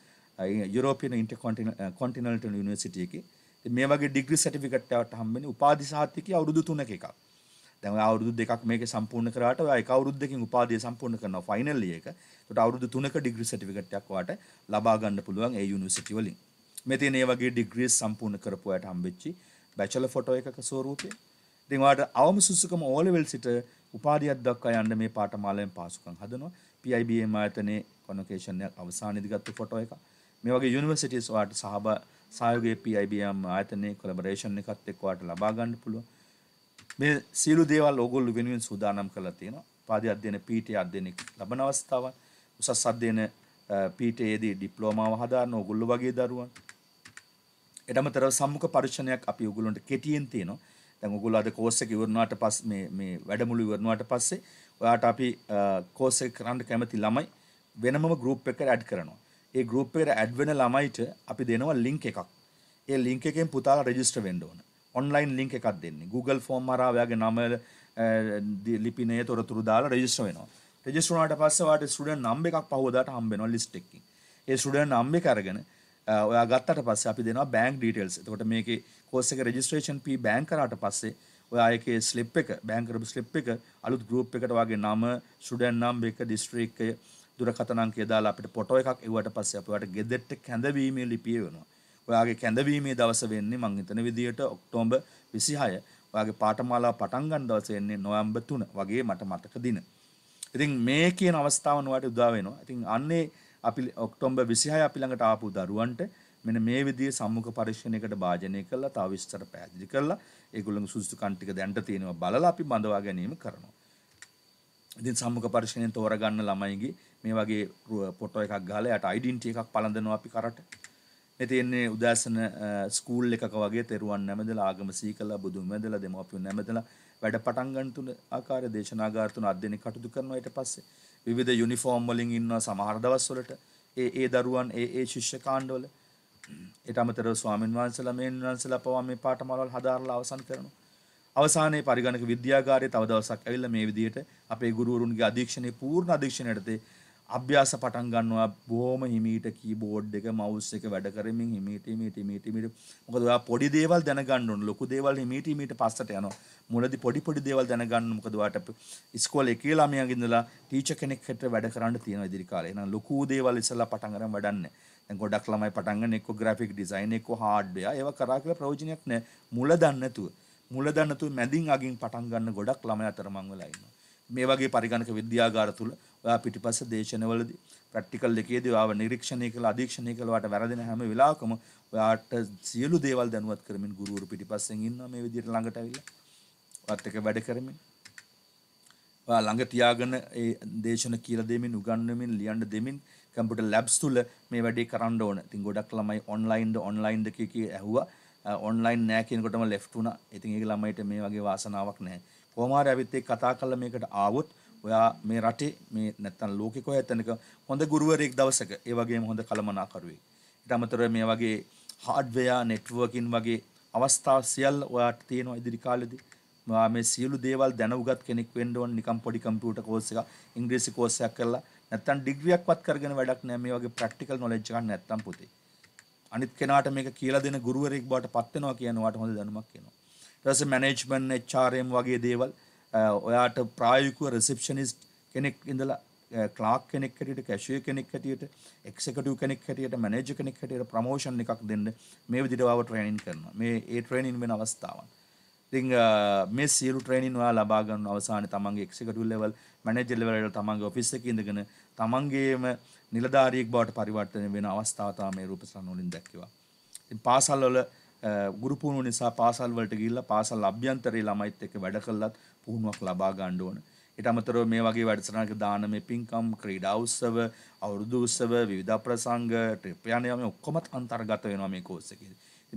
යුරෝපියන ඉන්ට කොන්ටිනල්ට නිවර්සිටිය එක මේ වගේ ඩිග්‍රි සටිකට්ට හම්බෙන උපාදි සාහතික අවුරුදු තුන එකක් දැම අවුරුදු දෙකක් මේක සම්පූර්ණ කරට අයකවරුද්දකින් උපාදය සම්පූර්ණ කරන ෆයිනල්ල එක ට අවුරුදු තුනක ඩිග්‍රි සටිකට්ටක්වාට ලබාගන්න පුළුවන් ඒ යුනිසිටි වලින් මෙති ඒ වගේ ඩිග්‍රීස් සම්පූර්ණ කරපුයට හම්බෙච්චි බැචල ෆොටෝ එකක සෝරූපය දෙවාට අවම සුසකම ඕලවෙල් සිට උපාධියක් දක්වා යන්න මේ පාටමාලයෙන් පාසුකම් හදනවා PIBM ආයතනයේ කොනොකේෂන් එක අවසානයේදී ගත්ත ෆොටෝ එකක් මේ වගේ යුනිවර්සිටිස් ඔයාට සහභා සහයෝගයේ PIBM ආයතනයේ කොලැබොරේෂන් එකත් එක්ක ඔයාට ලබා ගන්න පුළුවන්. මේ සියලු දේවල් ඕගොල්ලෝ වෙනුවෙන් සූදානම් කරලා තියෙනවා. පාදි අධ්‍යයන පීඨය අධ්‍යයන ලබන අවස්ථාවන් උසස් අධ්‍යයන පීටයේදී ඩිප්ලෝමාව හදාරන ඔගොල්ලෝ වගේ දරුවන්. එඩමතරව සම්මුඛ පරීක්ෂණයක් අපි ඔයගොල්ලන්ට කෙටියෙන් තියෙනවා. දැන් ඔයගොල්ලෝ අද කෝස් එක ඉවරනාට පස් මේ මේ වැඩමුළු ඉවරනාට පස්සේ ඔයාට අපි කෝස් එක කරන්න කැමති ළමයි වෙනමම ගෲප් එකකට ඇඩ් කරනවා. ඒ ගෲප් එකට ඇඩ් වෙන ළමයිට අපි දෙනවා ලින්ක් එකක්. ඒ ලින්ක් එකෙන් පුතාලා රෙජිස්ටර් වෙන්න ඕන. ඔන්ලයින් ලින්ක් එකක් දෙන්නේ. Google form හරහා ඔයාගේ නම ලිපිනේ තොරතුරු දාලා රෙජිස්ටර් වෙනවා. රෙජිස්ටර් වුණාට පස්සේ ඔයාට ස්ටුඩන්ට් නම් එකක් පහුවදාට හම්බ වෙනවා ලිස්ට් එකකින්. ඒ ස්ටුඩන්ට් නම් එක අරගෙන ඔයා ගත්තට පස්සේ අපි දෙනවා බැංක් ඩීටේල්ස්. එතකොට මේකේ කෝස් එක රෙජිස්ට්‍රේෂන් ෆී බැංක් කරාට පස්සේ ඔයාගේ ස්ලිප් එක බැංක් කරපු ස්ලිප් එක අලුත් ගෲප් එකට ඔයාගේ නම, ස්ටුඩන්ට් නම් එක, දිස්ත්‍රික්කය දුරකථන අංකය දාලා අපිට ෆොටෝ එකක් එවුවට පස්සේ අපිට ගෙදෙට්ට කැඳවීමේ ලිපිය වෙනවා. ඔයාගේ කැඳවීමේ දවස වෙන්නේ මං හිතන විදියට ඔක්තෝබර් 26. ඔයාගේ පාඨමාලාව පටන් ගන්න දවස වෙන්නේ නොවැම්බර් 3 වගේ මට මතක දින. ඉතින් මේ කියන අවස්ථාවන් ඔයාලට උදා වෙනවා. ඉතින් අන්නේ අපි ඔක්තෝබර් 26 අපි ළඟට ආපු දරුවන්ට මෙන මේ විදිහේ සම්මුඛ පරීක්ෂණයකට භාජනය කරලා තව විස්තර පැහැදිලි කරලා ඒගොල්ලන්ගේ සුසුකන් ටික දැන්ට තියෙනවා බලලා අපි බඳවා ගැනීම කරනවා. ඉතින් සම්මුඛ පරීක්ෂණයෙන් තෝරගන්න ළමයිගේ මේ වගේ ෆොටෝ එකක් ගහලා යට අයිඩෙන්ටි එකක් පළඳනවා අපි කරට. මේ තියෙන්නේ උදාසන ස්කූල් එකක වගේ තෙරුවන් නැමදලා ආගම සීකලා බුදුන් නැමදලා දෙමව්පියන් නැමදලා වැඩ පටන් ගන්න තුන ආකාර දේශනාගාර තුන අධ්‍යයන කටයුතු කරනවා ඊට පස්සේ විවිධ යුනිෆෝම් වලින් ඉන්නවා සමහර දවස්වලට ඒ ඒ දරුවන් ඒ ඒ ශිෂ්‍ය කාණ්ඩවල ඊට අමතරව ස්වාමින් වහන්සේලා මේන් වහන්සේලා පවා මේ පාඨමාලාවල් හදාarලා අවසන් කරනවා අවසානයේ පරිගණක විද්‍යාගාරයේ තව දවසක් ඇවිල්ලා මේ විදිහට අපේ ගුරුවරුන්ගේ අධීක්ෂණයේ පූර්ණ අධීක්ෂණයටදී අභ්‍යාස පටන් ගන්නවා බොහොම හිමීට කීබෝඩ් එක මවුස් එක වැඩ කරමින් හිමීට හිමීට හිමීට හිමීට මොකද ඔයා පොඩි දේවල් දැනගන්න ඕන ලොකු දේවල් හිමීට හිමීට පස්සට යනවා මුලදී පොඩි පොඩි දේවල් දැනගන්න මොකද ඔයාට ඉස්කෝලේ එකේ ළමයාගේ ඉඳලා ටීචර් කෙනෙක් හිට වැඩ කරන්න තියෙනවා ඉදිරි කාලේ එහෙනම් ලොකු දේවල් ඉස්සලා පටන් ගන්න වැඩන්නේ දැන් ගොඩක් ළමයි පටන් ගන්න එක්ක ග්‍රැෆික් ඩිසයින් එක්ක හાર્ඩ්වෙයා ඒවා කරා කියලා ප්‍රයෝජනයක් නැහැ මුල දන්නේ නැතුව මුල දන්න තු මැදින් අගින් පටන් ගන්න ගොඩක් ළමයි අතර මං වෙලා ඉන්නවා. මේ වගේ පරිගණක විද්‍යාගාර තුල ඔයා පිටිපස්ස දේශනවලදී ප්‍රැක්ටිකල් එකේදී ඔයාව නිරීක්ෂණය කළ අධීක්ෂණය කළ වාට වැරදෙන හැම වෙලාවකම ඔයාට සියලු දේවල් දැනුවත් කරමින් ගුරුවරු පිටිපස්සෙන් ඉන්නවා මේ විදිහට ළඟට ඇවිල්ලා. ඔයත් එක්ක වැඩ කරමින්. ඔයා ළඟ තියාගෙන ඒ දේශන කියලා දෙමින් උගන්වමින් ලියන්න දෙමින් කම්පියුටර් ලැබ්ස් තුල මේ වැඩේ කරන්න ඕන. ඉතින් ගොඩක් ළමයි ඔන්ලයින්ද ඔන්ලයින්ද කිය කී ඇහුවා. ඔන්ලයින් නෑ කියනකොටම ලෙෆ්ට් වුණා. ඉතින් ඒක ළමයිට මේ වගේ වාසනාවක් නැහැ. කොහොම හරි අපිත් එක්ක කතා කරලා මේකට ආවොත් ඔයා මේ රටේ මේ නැත්තම් ලෝකෙක ඔය එතනක හොඳ ගුරුවරයෙක් දවසක ඒ වගේම හොඳ කළමනාකරුවෙක්. ඊට අමතරව මේ වගේ හાર્ඩ්වෙයා නෙට්වර්කින් වගේ අවස්ථා සියල්ල ඔයාට තියෙනවා ඉදිරි කාලෙදී. මේ සියලු දේවල් දැනුගත් කෙනෙක් වෙන්න ඕන නිකම් පොඩි කම්පියුටර් කෝස් එකක් ඉංග්‍රීසි කෝස් එකක් කරලා නැත්තම් ඩිග්‍රියක්වත් කරගෙන වැඩක් නැහැ මේ වගේ ප්‍රැක්ටිකල් නොලෙජ් එකක් නැත්තම් පුතේ අනිත් කෙනාට මේක කියලා දෙන ගුරුවරයෙක් බවට පත් වෙනවා කියන වාට හොඳ දැනුමක් එනවා. ඊට පස්සේ මැනේජ්මන්ට් HRM වගේ දේවල් ඔයාට ප්‍රායෝගිකව රිසෙප්ෂනිස්ට් කෙනෙක් ඉඳලා ක්ලාක් කෙනෙක් හැටියට කැෂිය කෙනෙක් හැටියට එක්සෙකටිව් කෙනෙක් හැටියට මැනේජර් කෙනෙක් හැටියට ප්‍රොමෝෂන් එකක් දෙන්න මේ විදිහට ඔයාව ට්‍රේනින් කරනවා මේ ඒ ට්‍රේනින් වෙන අවස්ථාවන් ඉතින් මේ සියලු ට්‍රේනින් ඔයා ලබා ගන්න අවසානයේ තමන්ගේ එක්සෙකටිව් ලෙවල් මැනේජර් ලෙවල් වල තමන්ගේ ඔෆිස් එකේ ඉඳගෙන තමන්ගේම නිලධාරියෙක් බවට පරිවර්තනය වෙන අවස්ථාව තමයි මේ රූපසරණ වලින් දැක්කවා. ඉතින් පාසල් වල ගුරු පුහුණුව නිසා පාසල් වලට ගිහිල්ලා පාසල් අභ්‍යන්තරයේ ළමයිත් එක්ක වැඩ කළත් පුහුණුවක් ලබා ගන්න ඕන. ඊට අමතරව මේ වගේ වැඩසටහනක දානමය පින්කම්, ක්‍රීඩා උත්සව, අවුරුදු උත්සව, විවිධ ප්‍රසංග, ට්‍රිප් යන යම ඔක්කොමත් අන්තර්ගත වෙනවා මේ කෝස් එකේ.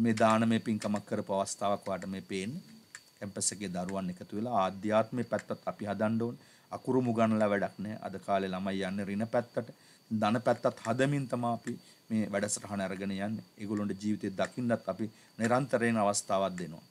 මේ දානමය පින්කමක් කරපු අවස්ථාවක් වාට මේ පේන්නේ. කැම්පස් එකේ දරුවන් එකතු වෙලා ආධ්‍යාත්මේ පැත්තත් අපි හදන්න ඕන. අකුරු මුගන්ලා වැඩක් නැහැ. අද කාලේ ළමයි යන්නේ රින පැත්තට. ධන පැත්තත් හදමින් තමයි අපි මේ වැඩසටහන අරගෙන යන්නේ. ඒගොල්ලොන්ට ජීවිතේ දකින්නත් අපි නිරන්තරයෙන් අවස්ථාවක් දෙනවා.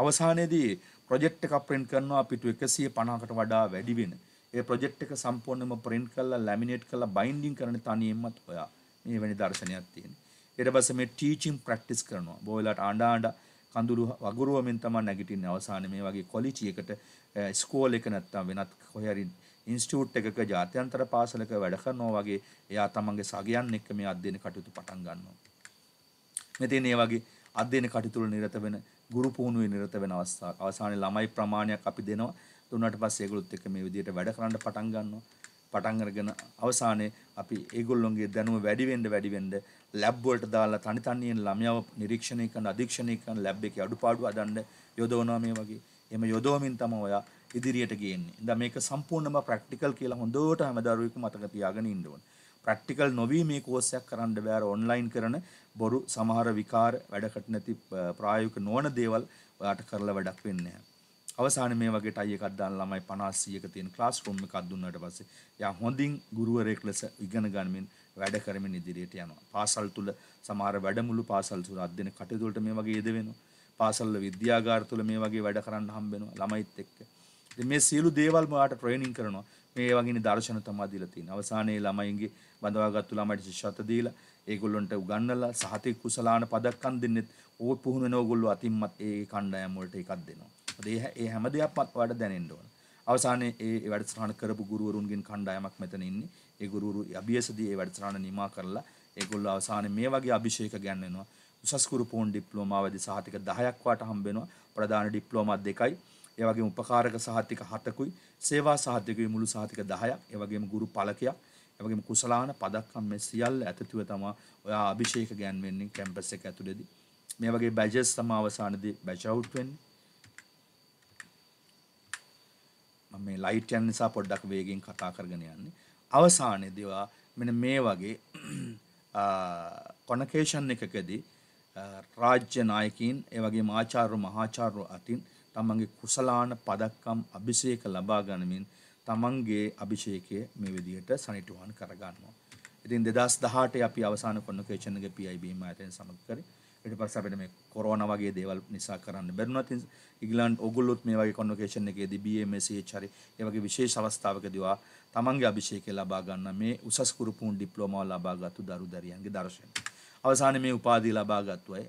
අවසානයේදී ප්‍රොජෙක්ට් එකක් print කරනවා පිටු 150කට වඩා වැඩි වෙන. ඒ ප්‍රොජෙක්ට් එක සම්පූර්ණයෙන්ම print කරලා laminate කරලා binding කරන තනියෙන්මත් ඔයා මේ වැනි දර්ශනයක් තියෙනවා. ඊට පස්සේ මේ teaching practice කරනවා. බොහෝ වෙලාවට අඬා අඬා කඳුළු වගුරුවමින් තමයි නැගිටින්නේ අවසානයේ මේ වගේ කොලිචි එකට ස්කෝල් එක නැත්තම් වෙනත් කොහේ හරි ඉන්ස්ටියුට් එකක ජාත්‍යන්තර පාසලක වැඩ කරනවා වගේ එයා තමන්ගේ සගයන් එක්ක මේ අධ්‍යයන කටයුතු පටන් ගන්නවා. මෙතන ඒ වගේ අධ්‍යයන කටයුතු වල නිරත වෙන ගුරු පුහුණුවේ නිරත වෙන අවස්ථාව අවසානයේ ළමයි ප්‍රමාණයක් අපි දෙනවා. දුන්නාට පස්සේ ඒගොල්ලොත් එක්ක මේ විදිහට වැඩ කරන්න පටන් ගන්නවා. පටන් අරගෙන අවසානයේ අපි ඒගොල්ලොන්ගේ දැනුම වැඩි වෙන්න වැඩි වෙන්න ලැබ් වලට දාලා තනි තනියෙන් ළමයාව නිරීක්ෂණය කරන අධීක්ෂණය කරන ලැබ් එකේ අඩුපාඩු හදන්න යොදවනවා මේ වගේ. එහෙම යොදවමින් තමයි ඔයා ඉදිරියට ගේන්නේ. ඉතින් මේක සම්පූර්ණයෙන්ම ප්‍රැක්ටිකල් කියලා හොඳට හැමදරුවෙකම මතක තියාගෙන ඉන්න ඕනේ. ප්‍රැක්ටිකල් නොවී මේ කෝස් එකක් කරන්න බෑ ඔන්ලයින් කරන බොරු සමහර විකාර වැඩකට නැති ප්‍රායෝගික නොවන දේවල් ඔයාට කරලා වැඩක් වෙන්නේ නැහැ. අවසාන මේ වගේ ටයි එකක් දාන ළමයි 50 100ක තියෙන ක්ලාස් රූම් එකක් දුන්නාට පස්සේ යා හොඳින් ගුරුවරයෙක් ලෙස ඉගෙන ගනිමින් වැඩ කරමින් ඉදිරියට යනවා. පාසල් තුල සමහර වැඩමුළු පාසල් තුල අධ්‍යයන කටයුතු වලට මේ වගේ යෙදෙනවා. පාසල්ල විද්‍යාගාර තුල මේ වගේ වැඩ කරන්න හම්බ වෙනවා ළමයිත් එක්ක. මේ සියලු දේවල් ඔයාට ට්‍රේනින් කරනවා. මේ වගේ දර්ශන තමයි දීලා තියෙන්නේ. අවසානයේ ළමයින්ගේ බඳවාගත්තු ළමයිට ශිෂ්‍යත්ව දීලා ඒගොල්ලොන්ට උගන්නලා සහතික කුසලාන පදක්කම් දෙන්නෙත් ඕ පුහුණු වෙන ඕගොල්ලෝ අතින්මත් ඒ කණ්ඩායම් වලට එකක් දෙනවා. ඒ ඒ හැම දෙයක්මත් ඔයාට දැනෙන්න ඕන. අවසානයේ ඒ වැඩසටහන කරපු ගුරුවරුන්ගෙන් කණ්ඩායමක් මෙතන ඉන්නේ. ඒ ගුරුවරු අභියසදී ඒ වැඩසටහන නිමා කරලා ඒගොල්ලෝ අවසානයේ මේ වගේ අභිෂේක ගන්න වෙනවා. උසස් කුරු පොන් ඩිප්ලෝමාවදී සහතික 10ක් වාට හම්බ වෙනවා. ප්‍රධාන ඩිප්ලෝමා දෙකයි ඒ වගේම උපකාරක සහතික 7කුයි සේවා සහතිකයේ මුළු සහතික 10ක් ඒ වගේම ගුරු පළකයක් ඒ වගේම කුසලාන පදක්කම් මේ සියල්ල ඇතුළත තමයි ඔයා අභිෂේක ගෑන් වෙන්නේ කැම්පස් එක ඇතුළේදී මේ වගේ බැජස් තමයි අවසානයේදී බැච් අවුට් වෙන්නේ මම මේ ලයිට් යන නිසා පොඩ්ඩක් වේගෙන් කතා කරගෙන යන්නේ අවසානයේදී ඔයා මෙන්න මේ වගේ කොනකේෂන් එකකදී රාජ්‍ය නායකයින් ඒ වගේම ආචාර්ය මහාචාර්ය අතින් තමන්ගේ කුසලාන පදක්කම් අභිෂේක ලබා ගනිමින් තමන්ගේ අභිෂේකය මේ විදිහට සනිටුහන් කරගන්නවා. ඉතින් 2018 අපි අවසාන කොන්වොකේෂන් එක PIB මාතෙන් සමග කරේ. ඊට පස්සේ අපිට මේ කොරෝනා වගේ දේවල් නිසා කරන්න බැරිුණා. ඉතින් ඉංග්‍රීලන්ඩ් ඔගොල්ලොත් මේ වගේ කොන්වොකේෂන් එකේදී BMSH හරි ඒ වගේ විශේෂ අවස්ථාවකදීවා තමන්ගේ අභිෂේකය ලබා ගන්න මේ උසස් කුරුපුන් ඩිප්ලෝමා ලබාගත්තු දරු දැරියන්ගේ දර්ශනය. අවසානයේ මේ උපාධිය ලබාගත්තු අය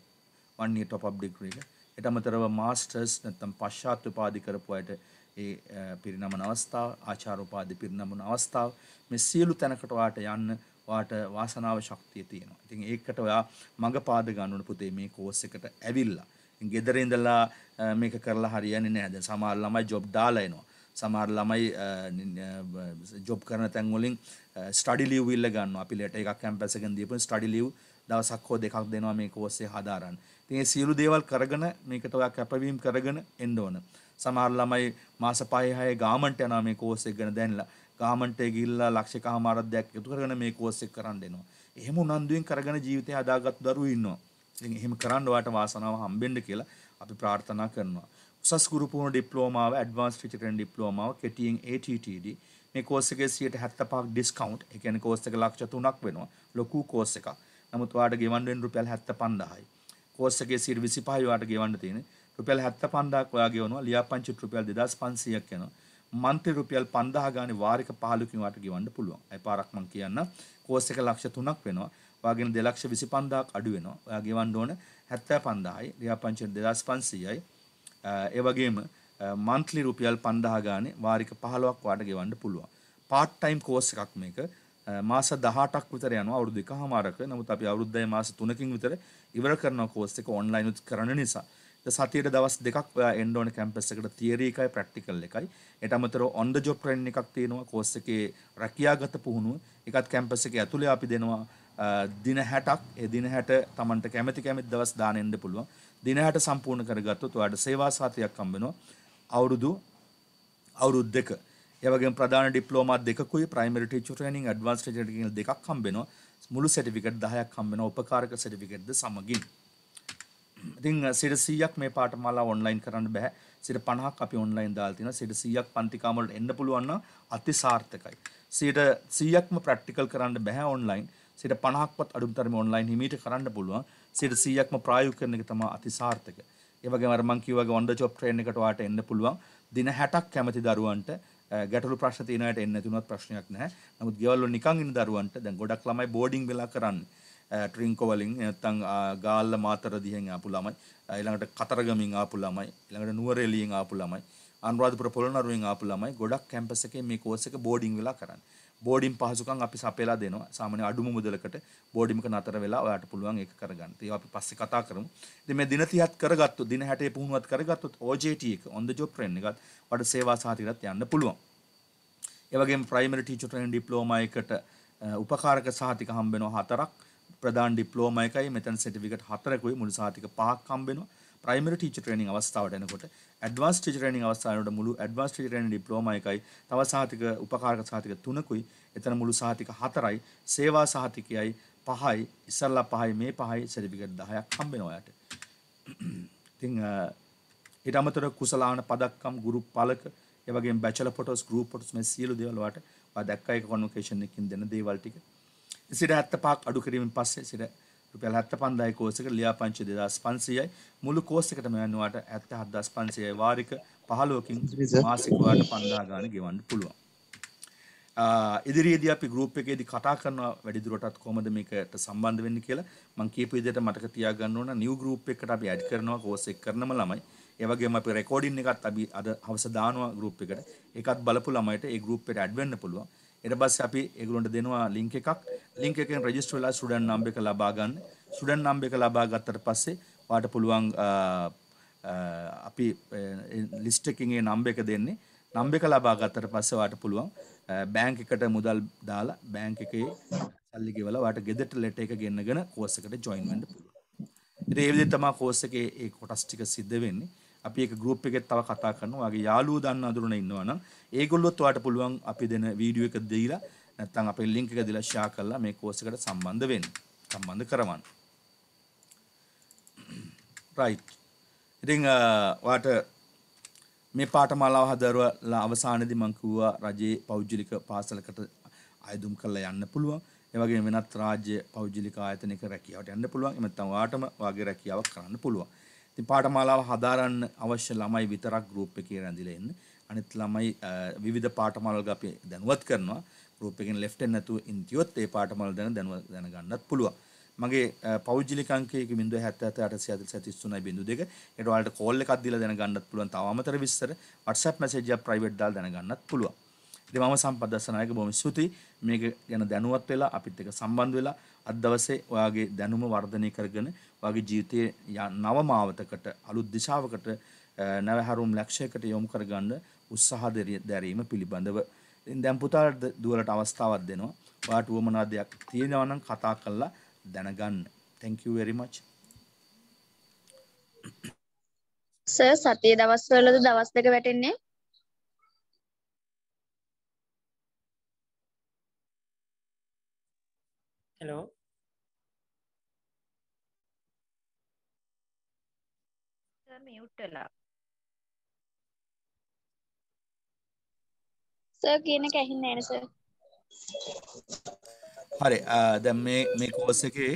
one year top up degree එක එට අමතරව මාස්ටර්ස් නැත්තම් පශ්චාත් උපාධි කරපු අයට ඒ පිරිනමන අවස්ථාව ආචාර උපාධි පිරිනමන අවස්ථාව මේ සියලු තැනකට ඔයාට යන්න ඔයාට වාසනාව ශක්තිය තියෙනවා. ඉතින් ඒකට ඔයා මඟ පාද ගන්න පුතේ මේ කෝස් එකට ඇවිල්ලා. ඉතින් ගෙදර ඉඳලා මේක කරලා හරියන්නේ නැහැ. දැන් සමහර ළමයි ජොබ් දාලා එනවා. සමහර ළමයි ජොබ් කරන තැන් වලින් ස්ටඩි ලීව් ඉල්ල ගන්නවා. අපි ලෙටර් එකක් කැම්පස් එකෙන් දීපුවම ස්ටඩි ලීව් දවසක් හෝ දෙකක් දෙනවා මේ කෝස් එක හදාරන්න. ඉතින් මේ සියලු දේවල් කරගෙන මේකට ඔයා කැපවීම කරගෙන එන්න ඕන. සමහර ළමයි මාස 5 6 ගාමන්ට් යනවා මේ කෝස් එක ගැන දැනලා. ගාමන්ට් එක ගිහිල්ලා ලක්ෂකමාරක් දෙයක් එකතු කරගෙන මේ කෝස් එක කරන් දෙනවා. එහෙම උනන්දුවෙන් කරගෙන ජීවිතය හදාගත් දරුවෝ ඉන්නවා. ඉතින් එහෙම කරන්න ඔයාට වාසනාව හම්බෙන්න කියලා අපි ප්‍රාර්ථනා කරනවා. උසස් ගුරුපුහුණු ඩිප්ලෝමාව ඇඩ්වාන්ස් ටිචරෙන් ඩිප්ලෝමාව කෙටියෙන් ATTD මේ කෝස් එකේ 75ක් ඩිස්කවුන්ට් ඒ කියන්නේ කෝස් එක ලක්ෂ 3ක් වෙනවා ලොකු කෝස් එකක් නමුත් ඔයාට ගෙවන්න වෙන රුපියල් 75000යි. කෝස් එකේ සීට් 25 ඔයාට ගෙවන්න තියෙන. රුපියල් 75000ක් ඔයා ගෙවනවා. ලියාපදිංචි රුපියල් 2500ක් යනවා. මන්ත්‍රී රුපියල් 5000 ගානේ වාරික 15කින් වාට ගෙවන්න පුළුවන්. ඒ පාරක් මම කියන්න. කෝස් එක ලක්ෂ 3ක් වෙනවා. ඔයාගෙන 225000ක් අඩු වෙනවා. ඔයා ගෙවන්න ඕන 75000යි. ලියාපදිංචි 2500යි. ඒ වගේම මන්ත්‍රී රුපියල් 5000 ගානේ වාරික 15ක් වාට ගෙවන්න පුළුවන්. පාට් ටයිම් කෝස් එකක් මේක. මාස 18ක් විතර යනවා අවුරුදු එකහමාරක. නමුත් අපි අවුරුද්දේ මාස 3කින් විතර ඉවර කරන කෝස් එක ඔන්ලයින් උත් කරන නිසා. සතියට දවස් දෙකක් ඔයා එන්න ඕන කැම්පස් එකට තියරි එකයි ප්‍රැක්ටිකල් එකයි. ඊට අමතරව on the job training එකක් තියෙනවා කෝස් එකේ රැකියාගත පුහුණුව. ඒකත් කැම්පස් එකේ ඇතුලේ අපි දෙනවා දින 60ක්. ඒ දින 60 Tamanට කැමැති කැමැති දවස් දාන එන්න පුළුවන්. දින 60 සම්පූර්ණ කරගත්තොත් ඔයාට සේවා සාතියක් හම්බ වෙනවා. අවුරුදු අවුරුදු දෙක. ඒවගේ ප්‍රධාන ඩිප්ලෝමා දෙකුයි primary teacher training advance teacher training දෙකක් හම්බෙනවා මුළු සර්ටිෆිකට් 10ක් හම්බෙනවා උපකාරක සර්ටිෆිකට්ද සමගින් ඉතින් සිට 100ක් මේ පාඨමාලා ඔන්ලයින් කරන්න බෑ සිට 50ක් අපි ඔන්ලයින් දාලා තිනවා සිට 100ක් පන්තිකාම වලට එන්න පුළුවන් නම් අතිසාර්ථකයි සිට 100ක්ම ප්‍රැක්ටිකල් කරන්න බෑ ඔන්ලයින් සිට 50ක්වත් අඩුම තරමේ ඔන්ලයින් හිමීට කරන්න පුළුවන් සිට 100ක්ම ප්‍රායෝගික කරන එක තමයි අතිසාර්ථක ඒ වගේම අර මං කිව්වා වගේ ඔන් ද ජොබ් ට්‍රේන් එකට ඔයාට එන්න පුළුවන් දින 60ක් කැමති දරුවන්ට ගැටලු ප්‍රශ්න තියෙනයට එන්න තුනත් ප්‍රශ්නයක් නැහැ. නමුත් ගෙවල් වල නිකන් ඉන්න දරුවන්ට දැන් ගොඩක් ළමයි බෝඩින් වෙලා කරන්නේ. ට්‍රින්කෝ වලින් නැත්තම් ගාල්ල මාතර දිහෙන් ආපු ළමයි, ඊළඟට කතරගමින් ආපු ළමයි, ඊළඟට නුවරඑළියෙන් ආපු ළමයි, අනුරාධපුර පොළොන්නරුවෙන් ආපු ළමයි ගොඩක් කැම්පස් එකේ මේ කෝස් එක බෝඩින් වෙලා කරන්නේ. බෝඩින් පහසුකම් අපි සපයලා දෙනවා. සාමාන්‍ය අඩුම මුදලකට බෝඩිමක නතර වෙලා ඔයාට පුළුවන් ඒක කරගන්න. ඒවා අපි පස්සේ කතා කරමු. ඉතින් මේ දින 30ත් කරගත්තොත් දින 60 පුහුණුවත් කරගත්තොත් OJT එක on the job training එකත් වඩ සේවා සහතිකයටත් යන්න පුළුවන්. ඒ වගේම primary teacher training diploma එකට උපකාරක සහතික හම්බ වෙනවා හතරක්. ප්‍රධාන ඩිප්ලෝමා එකයි මෙතන සර්ටිෆිකට් හතරකුයි මුළු සහතික පහක් හම්බ වෙනවා. ප්‍රයිමරි ටීචර් ට්‍රේනින් අවස්ථාවට එනකොට ඇඩ්වාන්ස් ටීචර් ට්‍රේනින් අවස්ථාවට මුළු ඇඩ්වාන්ස් ටීචර් ට්‍රේනින් ඩිප්ලෝමා එකයි තව සහතික උපකාරක සහතික තුනකුයි එතන මුළු සහතික හතරයි සේවා සහතිකයයි පහයි ඉස්සල්ලා පහයි මේ පහයි සර්ටිෆිකේට් 10ක් හම්බ වෙනවා යාට. ඉතින් ඊට අමතරව කුසලාන පදක්කම් ගුරු පළක ඒ වගේම බැචලර් ෆොටෝස් ගෲප් ෆොටෝස් මේ සියලු දේවල් වාට ඔයා දැක්කයි කොන්වොකේෂන් එකකින් දෙන දේවල් ටික. සිට 75ක් අඩු කිරීමෙන් පස්සේ සිට රුපියල් 75000 කෝස් එකට ලියාපදිංචි 2500යි මුළු කෝස් එකටම යනවාට 77500යි වාරික 15කින් මාසික වාට 5000 ගාන ගෙවන්න පුළුවන්. ඉදිරියේදී අපි ගෲප් එකේදී කතා කරනවා වැඩිදුරටත් කොහොමද මේකට සම්බන්ධ වෙන්නේ කියලා මම කියපු විදිහට මතක තියාගන්න ඕන නිව් ගෲප් එකකට අපි ඇඩ් කරනවා කෝස් එක කරනම ළමයි. ඒ වගේම අපි රෙකෝඩින් එකත් අපි අද හවස දානවා ගෲප් එකට. ඒකත් බලපු ළමයිට ඒ ගෲප් එකට ඇඩ් වෙන්න පුළුවන්. ඊට පස්සේ අපි ඒගොල්ලන්ට දෙනවා ලින්ක් එකක්. ලින්ක් එකෙන් රෙජිස්ටර් වෙලා ස්ටුඩන්ට් නම් එක ලබා ගන්න. ස්ටුඩන්ට් නම් එක ලබා ගත්තට පස්සේ ඔයාට පුළුවන් අපි ලිස්ට් එකකින් ඒ නම් එක දෙන්නේ. නම් එක ලබා ගත්තට පස්සේ ඔයාට පුළුවන් බැංක් එකට මුදල් දාලා බැංක් එකේ සල්ලි ගෙවලා ඔයාට ගෙදරට ලෙටර් එක ගෙන්නගෙන කෝස් එකට ජොයින් වෙන්න පුළුවන්. ඉතින් ඒ විදිහට තමයි කෝස් එකේ ඒ කොටස් ටික සිද්ධ වෙන්නේ. අපි ඒක ගෲප් එකෙත් තව කතා කරනවා. ඔයාගේ යාළුවෝ දන්න අඳුරන ඉන්නවනම් ඒගොල්ලොත් ඔයාලට පුළුවන් අපි දෙන වීඩියෝ එක දීලා නැත්නම් අපේ ලින්ක් එක දීලා ෂෙයා කරලා මේ කෝස් එකට සම්බන්ධ වෙන්න. සම්බන්ධ කරවන්න. right. ඉතින් ඔයාට මේ පාඨමාලාව හදවලා අවසානයේදී මම කිව්වා රජයේ පෞද්ගලික පාසලකට අයදුම් කරලා යන්න පුළුවන්. ඒ වගේම වෙනත් රාජ්‍ය පෞද්ගලික ආයතනයක රැකියාවට යන්න පුළුවන්. එහෙම නැත්නම් ඔයාටම වාගේ රැකියාවක් කරන්න පුළුවන්. ඉතින් පාඨමාලාව හදාරන්න අවශ්‍ය ළමයි විතරක් group එකේ රැඳිලා ඉන්න. අනිත් ළමයි විවිධ පාඨමාලාවල් අපි දැනුවත් කරනවා. group එකෙන් left hand නැතුව ඉඳියොත් ඒ පාඨමාලාව දැන දැනුවත් දැනගන්නත් පුළුවන්. මගේ පෞද්ගලික අංකයක 077847332 ඊට ඔයාලට කෝල් එකක් දීලා දැනගන්නත් පුළුවන්. තව අමතර විස්තර WhatsApp message එක private දාලා දැනගන්නත් පුළුවන්. ඉතින් මම සම්පදස්සනායක බොහොම ස්තුතියි. මේක ගැන දැනුවත් වෙලා අපිත් එක්ක සම්බන්ධ වෙලා අද දවසේ ඔයාගේ දැනුම වර්ධනය කරගෙන ඔයාගේ ජීවිතයේ නව මාවතකට අලුත් දිශාවකට නැවහැරුම් ලක්ෂයකට යොමු කරගන්න උත්සාහ දැරීම පිළිබඳව ඉතින් දැන් පුතාට දුවලට අවස්ථාවක් දෙනවා ඔයාට වමනා දෙයක් තියෙනවා නම් කතා කරලා දැනගන්න thank you very much sir සතිය දවස්වලද දවස් දෙක වැටෙන්නේ hello මියුට් වෙලා. සර් කියන එක ඇහින්නේ නැහැ නේද සර්? හරි දැන් මේ මේ කෝස් එකේ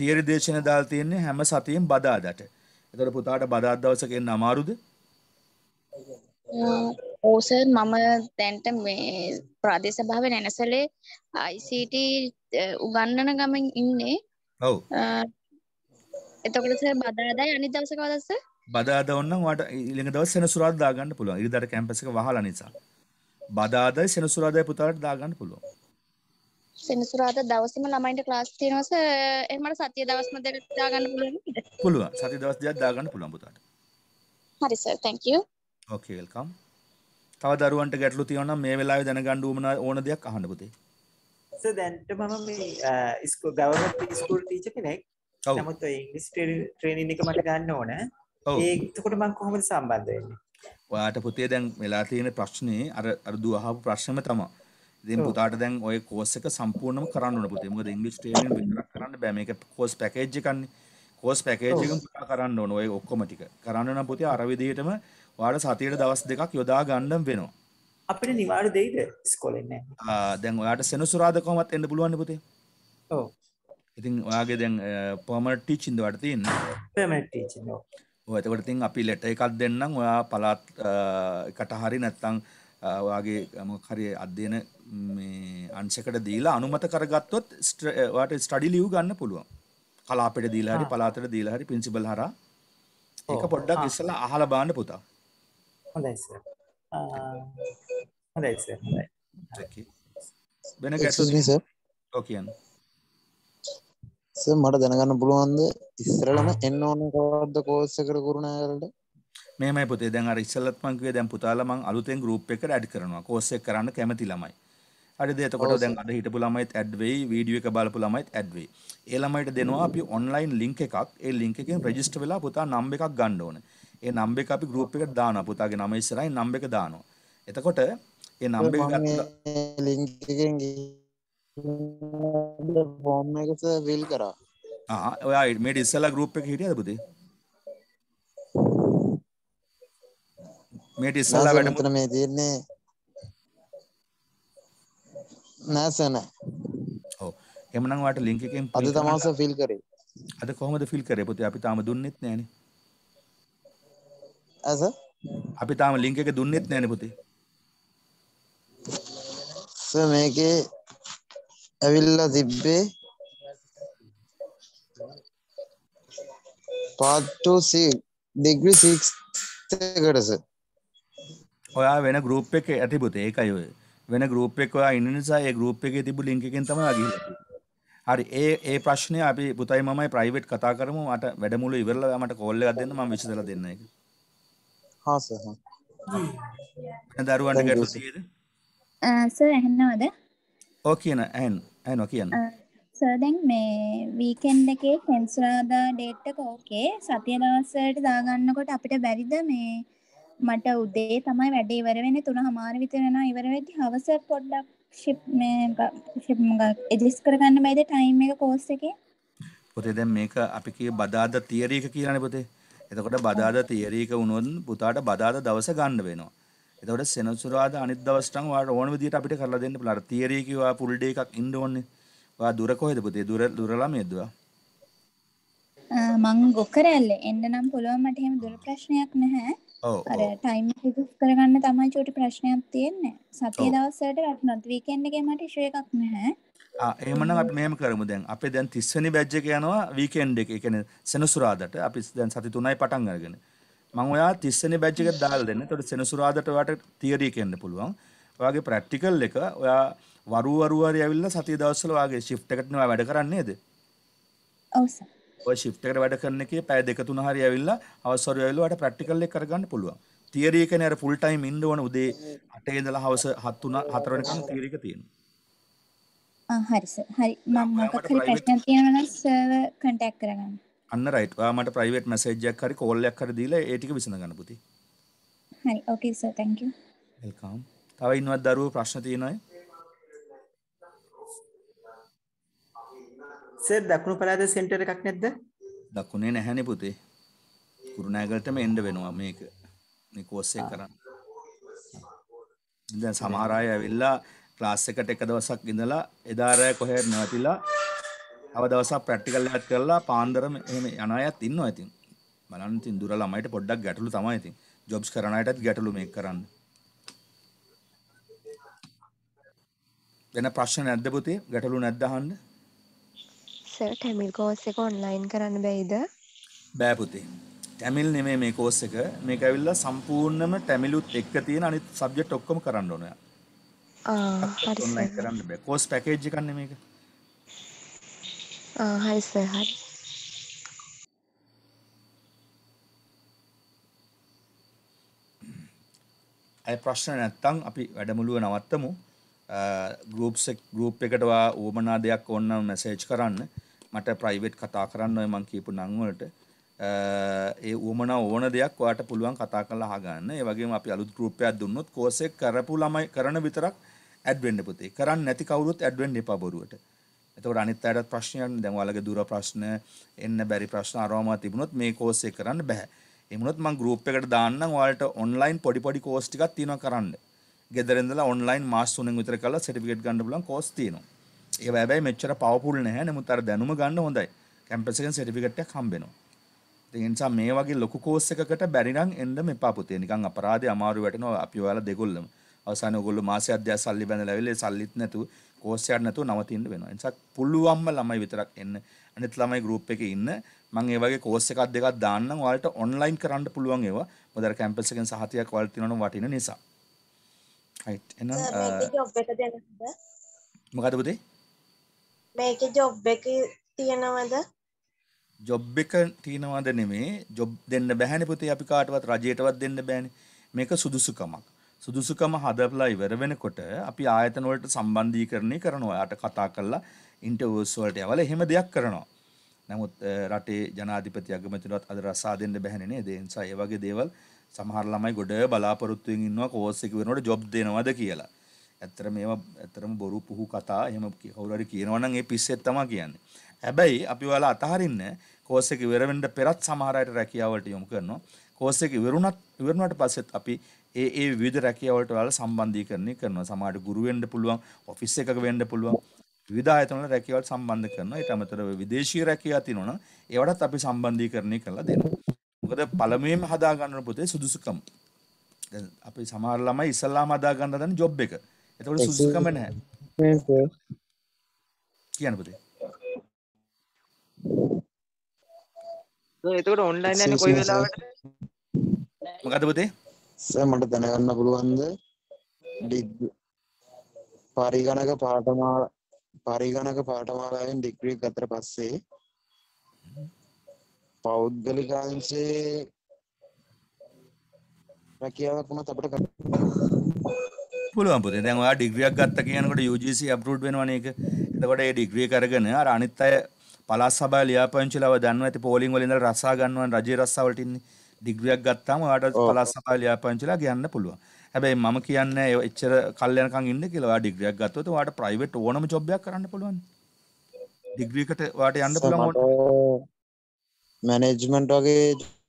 තියරි දේශන දාලා තියෙන්නේ හැම සතියෙන් බදාදට. ඒතර පුතාට බදාද දවසක එන්න අමාරුද? ඕසර් මම දැන්ට මේ ප්‍රාදේශ භාවේ නැනසලේ ICT උගන්නන ගමෙන් ඉන්නේ. ඔව්. එතකොට සර් බදාදා අනිත් දවස කවදද සර්? බදාදා වුණනම් ඔයාට ඊළඟ දවස් සෙනසුරාදා දාගන්න පුළුවන්. ඉරිදාට කැම්පස් එක වහලා නිසා. බදාදායි සෙනසුරාදායි පුතාලට දාගන්න පුළුවන්. සෙනසුරාදා දවසේම ළමයින්ට ක්ලාස් තියෙනවා සර්. එහෙනම් සතිය දවස්ම දෙක දාගන්න පුළුවන් නේද? පුළුවන්. සතිය දවස් දෙකක් දාගන්න පුළුවන් පුතාලට. හරි sir. thank you. okay welcome. තව දරුවන්ට ගැටලු තියෙනවා නම් මේ වෙලාවේ දැනගන්න ඕන දෙයක් අහන්න පුතේ. සර් දැන්ට මම මේ ස්කූල් ගවර්න්මන්ට් ස්කූල් ටීචර් කෙනෙක්. නමුත් ඉංග්‍රිස් ට්‍රේනින් එක මට ගන්න ඕන ඒතකොට මං කොහොමද සම්බන්ධ වෙන්නේ ඔයාට පුතේ දැන් වෙලා තියෙන ප්‍රශ්නේ අර අර දුව අහපු ප්‍රශ්නෙම තමයි ඉතින් පුතාට දැන් ඔය කෝස් එක සම්පූර්ණයෙන්ම කරන්න ඕන පුතේ මොකද ඉංග්‍රීසි ට්‍රේනින් විතරක් කරන්න බෑ මේක කෝස් පැකේජ් එකන්නේ කෝස් පැකේජ් එකම පුතා කරන්න ඕන ඔය ඔක්කොම ටික කරන්න නම් පුතේ අර විදිහටම ඔයාලට සතියට දවස් දෙකක් යොදා ගන්න වෙනවා අපිට නිවාඩු දෙයිද ඉස්කෝලේ නැහැ දැන් ඔයාට සෙනසුරාදා කොහොමත් එන්න පුළුවන් පුතේ ඔව් ඉතින් ඔයාගේ දැන් පොමටිචින්ද වටතින් ඇතකටින් අපි ලෙට එකක් දෙන්නම් ඔයා පලාත් එකට හරි නැත්තං ඔයාගේ හරි අධ්‍යයන අංශකට දීලා අනුමත කරගත්තොත් ස්ටවාට ස්ටඩි ලියව් ගන්න පුළුවන් කලාපෙට දීලා හරි පලාතට දීලා හරි පින්සිිබල් හර එක පොඩ්ඩක් ඉස්සල අහල බාන්න පුතා හොඳයි හොඳයි වෙන ගැස ඕ කියන්න සර් මට දැනගන්න පුළුවන්ද ඉස්සරලම එන්න ඕන කවද්ද කෝස් එකට කුරුණෑගලට මේමයි පුතේ දැන් අර ඉස්සලත් මං කිව්වේ දැන් පුතාලා මං අලුතෙන් ගෲප් එකට ඇඩ් කරනවා කෝස් එක කරන්න කැමති ළමයි හරිද එතකොට දැන් අද හිටපු ළමයිත් ඇඩ් වෙයි වීඩියෝ එක බලපු ළමයිත් ඇඩ් වෙයි ඒ ළමයිට දෙනවා අපි ඔන්ලයින් ලින්ක් එකක් ඒ ලින්ක් එකෙන් රෙජිස්ටර් වෙලා පුතා නම් එකක් ගන්න ඕනේ ඒ නම්බ එක අපි ගෲප් එකට දානවා පුතාගේ නම ඉස්සරහින් නම්බ එක දානවා එතකොට ඒ නම්බ එක ගත්තා ලින්ක් එකෙන් ෆෝම් එකස විල් කරා ඔයා මේට ඉස්සල ගරුප් එක හිටියද පුති මේට ඉස්සල්ලා වැඩ මුතන මේ තියන්නේ නෑසන ඕ එමනම් වාට ලිංක එකෙන් අද තමාස ෆිල් කරේ අද කොහොමද ෆිල් කරේ පුති අපි තාම දුන්නෙත් නෑනේ ඇස අපි තාම ලිංක එක දුන්නෙත් නෑනේ පුති මේකේ ඇවිල්ලා තිබ්බේ part 2 6 degree 6 එකට සර් ඔයා වෙන group එකේ ඇතිබුත ඒකයි ඔය වෙන group එකක ඔයා ඉන්න නිසා ඒ group එකේ තිබු link එකෙන් තමයි ගිහිල්ලා හරි ඒ ඒ ප්‍රශ්නේ අපි පුතයි මමයි private කතා කරමු මට වැඩමුළු ඉවරලා මට call එකක් දෙන්න මම විසඳලා දෙන්න ඒක හා සර් හා දරුවන්ට ගැටලු තියෙද සර් ඇහෙනවද ඔව් කියන ඇහෙනවා ඇනො කියන්න සර්දැන් මේ වීකෙන්් එකේ හෙන්ස්රාදා ඩේට්ටක ඕකේ සතිය දවස්සට දාගන්නකොට අපිට බැරිද මේ මට උදේ තමයි වැඩ ඉවරවෙන තුන හමාර විතරෙන ඉවරවෙදි හවස පොඩ්ඩක් ශිප් එදිස් කරගන්න බයිද ටයිම් එක කෝස් එක පොතේ දැන් මේක අපි කිය බදාද තියරීක කියලන පොතේ එතකොට බදාද තියරීක වුණොත් පුතාට බදාද දවස ගණ්ඩ වෙනවා එතකොට සෙනසුරාද අනිත් දවස් නම් ඔයාලට ඕන විදිහට අපිට කරලා දෙන්න පුළුවන්. අර තියරි එකේ ඔයා ෆුල් ඩේ එකක් ඉන්න ඕනේ. ඔයා දුර කොහෙද පුතේ? දුර දුර ළමයේද ඔයා? මං ගොකරැල්ලේ එන්න නම් පුළුවන් මට එහෙම දුර ප්‍රශ්නයක් නැහැ. ඔව්. අර ටයිම් එක කරගන්න තමයි චූටි ප්‍රශ්නයක් තියෙන්නේ. සතිය දවස්වලට රටනොත් වීකෙන්ඩ් එකේ මට ඉෂුව එකක් නැහැ. ආ එහෙමනම් අපි මෙහෙම කරමු දැන්. අපේ දැන් 30 වෙනි බැච් එක යනවා වීකෙන්ඩ් එක. ඒ කියන්නේ සෙනසුරාදට අපි දැන් සති 3යි පටන් අරගෙන. මං ඔයා 30 වෙනි බැච් එකට දාලා දෙන්න. එතකොට සෙනසුරාදාට ඔයාට තියරි කියන්න පුළුවන්. ඔයාගේ ප්‍රැක්ටිකල් එක ඔයා වරු වරු හරි ඇවිල්ලා සතිය දවස්වල ඔයාගේ shift එකට නේ වැඩ කරන්නේ නේද? ඔව් සර්. ඔය shift එකට වැඩ කරන එකේ පැය දෙක තුන හරි ඇවිල්ලා අවස්වරු ඇවිල්ලා ඔයාට ප්‍රැක්ටිකල් එක කරගන්න පුළුවන්. තියරි එකනේ අර ෆුල් ටයිම් ඉන්න ඕන උදේ 8 ඉඳලා හවස 7 3 4 වෙනකන් තියරි එක තියෙනවා. හරි හරි මම මොකක් හරි ප්‍රශ්නයක් තියෙනවා නම් සර්ව කන්ටැක්ට් කරගන්න. අන්න රයිට් ඔයා මට ප්‍රයිවට් මැසේජ් එකක් හරි කෝල් එකක් හරි දීලා ඒ ටික විසඳ ගන්න පුතේ හරි okay sir thank you welcome තව ඉන්නවත් දරුවෝ ප්‍රශ්න තියෙන අය සර් දකුණු පළාත සෙන්ටර් එකක් නැද්ද දකුණේ නැහැනේ පුතේ කුරුණෑගලටම එන්න වෙනවා මේක මේ කෝස් එක කරන්න දැන් සමහර අය ඇවිල්ලා ක්ලාස් එකට එක දවසක් ඉඳලා එදා රෑ කොහෙර නැවතිලා තව දවසක් ප්‍රැක්ටිකල් එකක් කරලා පාන්දරම එහෙම යන අයත් ඉන්නවා ඉතින්. බලන්න ඉතින් දුර ළමයිට පොඩ්ඩක් ගැටලු තමයි ඉතින්. ජොබ්ස් කරන අයටත් ගැටලු මේක කරන්න. වෙන ප්‍රශ්න නැද්ද පුතේ? ගැටලු නැද්ද අහන්න? සර් ටැමිල් කෝස් එක ඔන්ලයින් කරන්න බැයිද? බෑ පුතේ. ටැමිල් නෙමෙයි මේ කෝස් එක. මේක ඇවිල්ලා සම්පූර්ණම ටැමිලුත් එක්ක තියෙන අනිත් සබ්ජෙක්ට් ඔක්කොම කරන්න ඕන. ආ හරි. ඔන්ලයින් කරන්න බෑ. කෝස් පැකේජ් එකක් නෙමෙයි මේක. හරි සර් හරි. ඇය ප්‍රශ්න නැත්තං අපි වැඩමුළුව නවත්තමු ගරප් ගරප් එකටවා ඕමනා දෙයක් ඔන්න මැසේජ් කරන්න මට ප්‍රයිවේට් කතා කරන්න ඔය මං කියපු නංවලට ඒ ඕමන ඕන දෙයක් වාට පුළුවන් කතා කළ හගන්න ඒවගේ අපි අලුත් ගරපයක් දුන්නොත් කෝසෙක් කරපු ළමයි කරන විතරක් ඇඩ්වෙන්ඩ පුතේ කරන්න නැති කවුරුත් ඇඩ්වෙන්ඩ පබොරුවට එතකොට අනිත් අයටත් ප්‍රශ්නයක් දැන් ඔයාලගේ දුර ප්‍රශ්න එන්න බැරි ප්‍රශ්න අරවම තිබුණොත් මේ කෝස් එක කරන්න බෑ. ඒ වුණොත් මම ගෲප් එකකට දාන්නම් ඔයාලට ඔන්ලයින් පොඩි පොඩි කෝස් ටිකක් තියෙනවා කරන්න. ගෙදර ඉඳලා ඔන්ලයින් මාස් 3කින් විතර කරලා සර්ටිෆිකේට් ගන්න පුළුවන් කෝස් තියෙනවා. ඒ හැබැයි මෙච්චර පවර්ෆුල් නැහැ. නමුත් අර දැනුම ගන්න හොඳයි. කැම්පස් එකෙන් සර්ටිෆිකේට් එකක් හම්බෙනවා. නිසා මේ වගේ ලොකු කෝස් එකකට බැරිනම් එන්න මෙපා පුතේ නිකන් අපරාධය අමාරු වැටෙනවා අපි ඔයාලා දෙගොල්ලම අවසානයේ ඔයගොල්ලෝ මාසයක් දෙක සල්ලි බඳලා ඇවිල්ලා සල්ලිත් නැතුව කෝස් එකක් නැතුව නවතින්න වෙනවා. ඒ නිසා පුළුවන්ම ළමයි විතරක් එන්න. අනිත් ළමයි group එකේ ඉන්න. මම ඒ වගේ කෝස් එකක් දෙකක් දාන්නම්. ඔයාලට online කරන්න පුළුවන් ඒවා. මොකද අර campus එකෙන් සහතියක් ඔයාලට තියෙනවනම් වටින නිසා. right එහෙනම් uh, මොකද පුතේ? මේකේ job එක තියෙනවද? ජොබ් එක තියනවද නෙමේ ජොබ් දෙන්න බැහැනේ පුතේ අපි කාටවත් රජයටවත් දෙන්න බෑනේ මේක සුදුසුකමක් සුදුසුකම හදලා ඉවර වෙනකොට අපි ආයතන වලට සම්බන්ධීකරණය කරනවා. යාට කතා කරලා ඉන්ටර්වස් වලට යවලා එහෙම දෙයක් කරනවා. නමුත් රටේ ජනාධිපති අගමැතිතුමාත් අද රසා දෙන්න බැහැනේ නේද? ඒ නිසා ඒ වගේ දේවල් සමහර ළමයි ගොඩ බලාපොරොත්තුෙන් ඉන්නවා කෝස් එක වෙනකොට ජොබ් දෙනවද කියලා. ඇත්තට මේවා ඇත්තටම බොරු පුහු කතා එහෙම කවුරු හරි කියනවා නම් ඒ පිස්සෙත් තමයි කියන්නේ. හැබැයි අපි ඔයාලා අතහරින්න කෝස් එක ඉවර වෙන්න පෙරත් සමහර අයට රැකියාවලට යොමු කරනවා. කෝස් එක ඉවරුණත් ඉවරුණාට පස්සෙත් අපි ඒ ඒ විධ රැකියවලට ඔයාලා සම්බන්ධීකරණය කරනවා. සමහරට ගුරු වෙන්න පුළුවන්, ඔෆිස් එකක වෙන්න පුළුවන්. විවිධ ආයතන වල රැකියාවල් සම්බන්ධ කරනවා. ඊට අමතරව විදේශීය රැකියා තියෙනවා නම් ඒවටත් අපි සම්බන්ධීකරණය කරලා දෙනවා. මොකද පළමුවෙන්ම හදා ගන්න පුතේ සුදුසුකම්. දැන් අපි සමහර ළමයි ඉස්සල්ලාම හදා ගන්න හදන ජොබ් එක. එතකොට සුදුසුකම නැහැ. කියන්න පුතේ. එතකොට ඔන්ලයින් යන්නේ කොයි වෙලාවට? මොකද පුතේ? සර් මට දැනගන්න පුළුවන්ද ඩිග් පරිගණක පාඨමාලා පරිගණක පාඨමාලාවෙන් ඩිග්‍රී ගත්තට පස්සේ පෞද්ගලික අංශයේ රැකියාවක් වුණත් අපිට පුළුවන් පුතේ දැන් ඔයා ඩිග්‍රියක් ගත්ත කියනකොට UGC අප්‍රූව්ඩ් වෙනවනේ ඒක. එතකොට ඒ ඩිග්‍රිය කරගෙන අර අනිත් අය පළාත් සභාව ලියාපදිංචිලව දන්නවා ඇති පෝලිං වල ඉඳලා රස්සා ගන්නවා රජයේ රස්සාවලට ඉන්නේ. දිග්‍රියක් ගත්තාම ඔයාට පළාත් සභාවේ ලියාපදිංචිලා ගියන්න පුළුවන්. හැබැයි මම කියන්නේ එච්චර කල් යනකම් ඉන්න කියලා ඔයා ඩිග්‍රියක් ගත්තොත් ඔයාට ප්‍රයිවට් ඕනම ජොබ් එකක් කරන්න පුළුවන්. ඩිග්‍රී එකට ඔයාට යන්න පුළුවන්. මැනේජ්මන්ට් වගේ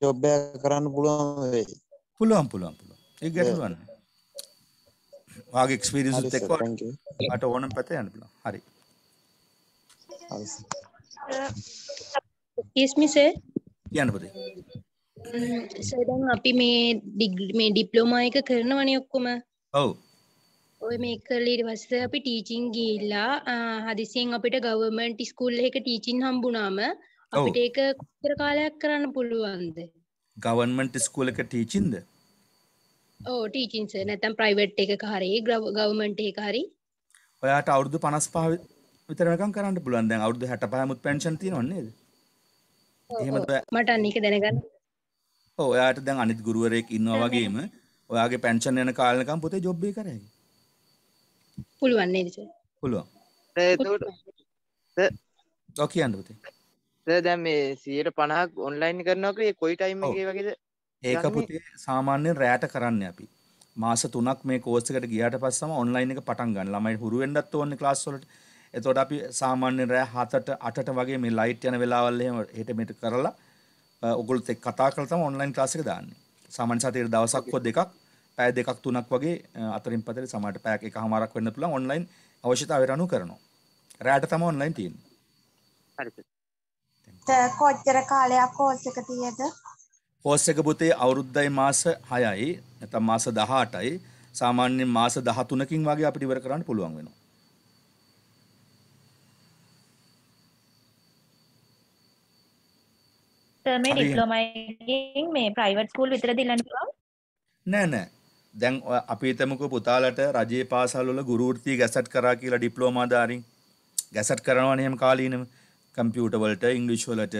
ජොබ් එකක් කරන්න පුළුවන් වෙයි. පුළුවන් පුළුවන් පුළුවන්. ඒක ගැටලුවක් නෑ. ඔයාගේ එක්ස්පීරියන්ස් එකත් එක්ක ඔයාට ඕනම පැත්තට යන්න පුළුවන්. හරි. Excuse me, sir. කියන්න පුතේ. සදන් අපි මේ ඩිග මේ ඩිප්ලෝමා එක කරනවනේ ඔක්කොම ඔව් ඔය මේ කලීට වස්ස අපි ටීචිං ගිල්ලා හදිසියෙන් අපිට ගවර්මන්ට් ස්කුල් එක ටීචින් හම්බුනාම අපිට ඒක කොච්චර කාලයක් කරන්න පුළුවන්ද ගවර්මන්ට් ස්කූල එක ටීචින්ද ඕ ටීචින්ස නැතම් ප්‍රයිවට් එක හරි ගවර්මන්ට් එක හරි ඔයාට අවුරුදු පනස් පහ විතරකම් කරන්න පුළුවන් දැන් අවුරුදු හැට පහමුත් පෙන්ෂන් තියෙනවන්නේද එහෙම මට අන්න එක දැනගන්න ඔයාට දැන් අනිත් ගුරුවරයෙක් ඉන්නවා වගේම ඔයාගේ පැන්ෂන් යන කාලනකම් පුතේ ජොබ් එක කරයි. පුළුවන් නේද සර්? පුළුවන්. ඒකට ඔව් කියන්න පුතේ. සර් දැන් මේ 150ක් ඔන්ලයින් කරනවා කියේ කොයි ටයිම් එකේ වගේද? ඒක පුතේ සාමාන්‍යයෙන් රැයට කරන්නේ අපි. මාස 3ක් මේ කෝස් එකට ගියාට පස්සම ඔන්ලයින් එක පටන් ගන්න. ළමයි හුරු වෙන්නත් ඕනේ ක්ලාස් වලට. එතකොට අපි සාමාන්‍යයෙන් රෑ 7ට 8ට වගේ මේ ලයිට් යන වෙලාවල් එහෙම හෙට මෙට කරලා ඔගොල්ලොත් එක්ක කතා කරලා තමයි ඔන්ලයින් ක්ලාස් එක දාන්නේ. සාමාන්‍ය සතියේ දවසක් හෝ දෙකක් පැය දෙකක් තුනක් වගේ අතරින් පතර සමහරට පැයක් එකමාරක් වෙන්න පුළුවන් ඔන්ලයින් අවශ්‍යතාවයට අනුව කරනවා. රැයට තමයි ඔන්ලයින් තියෙන්නේ. හරිද? කොච්චර කාලයක් කෝස් එක තියද? කෝස් එක පුතේ අවුරුද්දයි මාස 6යි නැත්නම් මාස 18යි. සාමාන්‍යයෙන් මාස 13කින් වගේ අපිට ඉවර කරන්න පුළුවන් වෙනවා. ටර්මේ ඩිප්ලෝමා එකකින් මේ ප්‍රයිවට් ස්කූල් විතරද ඉල්ලන්න පුළුවන්? නෑ නෑ. දැන් අපි හිතමුකෝ පුතාලට රජයේ පාසල් වල ගුරු වෘත්තිය ගැසට් කරා කියලා ඩිප්ලෝමාධාරීන් ගැසට් කරනවනේ එහෙම කාලීනව. කම්පියුටර් වලට ඉංග්‍රීසි වලට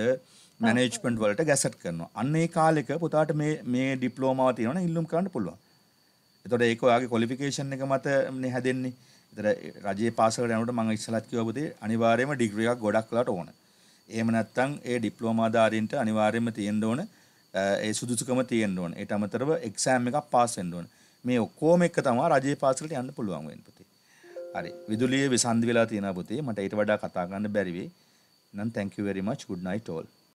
මැනේජ්මන්ට් වලට ගැසට් කරනවා. අන්න ඒ කාලෙක පුතාට මේ මේ ඩිප්ලෝමාව තියෙනවනේ ඉල්ලුම් කරන්න පුළුවන්. එතකොට ඒක ඔයාගේ ක්වොලිෆිකේෂන් එක මත නේ හැදෙන්නේ. එතන රජයේ පාසලට යනකොට මම ඉස්සලත් කිව්වා පුතේ අනිවාර්යයෙන්ම ඩිග්‍රී එකක් ගොඩක් වෙලාට ඕනේ. එහෙම නැත්නම් ඒ ඩිප්ලෝමාධාරීන්ට අනිවාර්යයෙන්ම තියෙන්න ඕන ඒ සුදුසුකම තියෙන්න ඕන. ඒට අමතරව එක්සෑම් එකක් පාස් වෙන්න ඕන. මේ ඔක්කොම එක තමයි රජයේ පාසලට යන්න පුළුවන් වෙන්නේ පුතේ. හරි. විදුලියේ විසන්දි වෙලා තියෙනවා පුතේ. මට ඊට වඩා කතා කරන්න බැරි වෙයි. නම් thank you very much. good night all.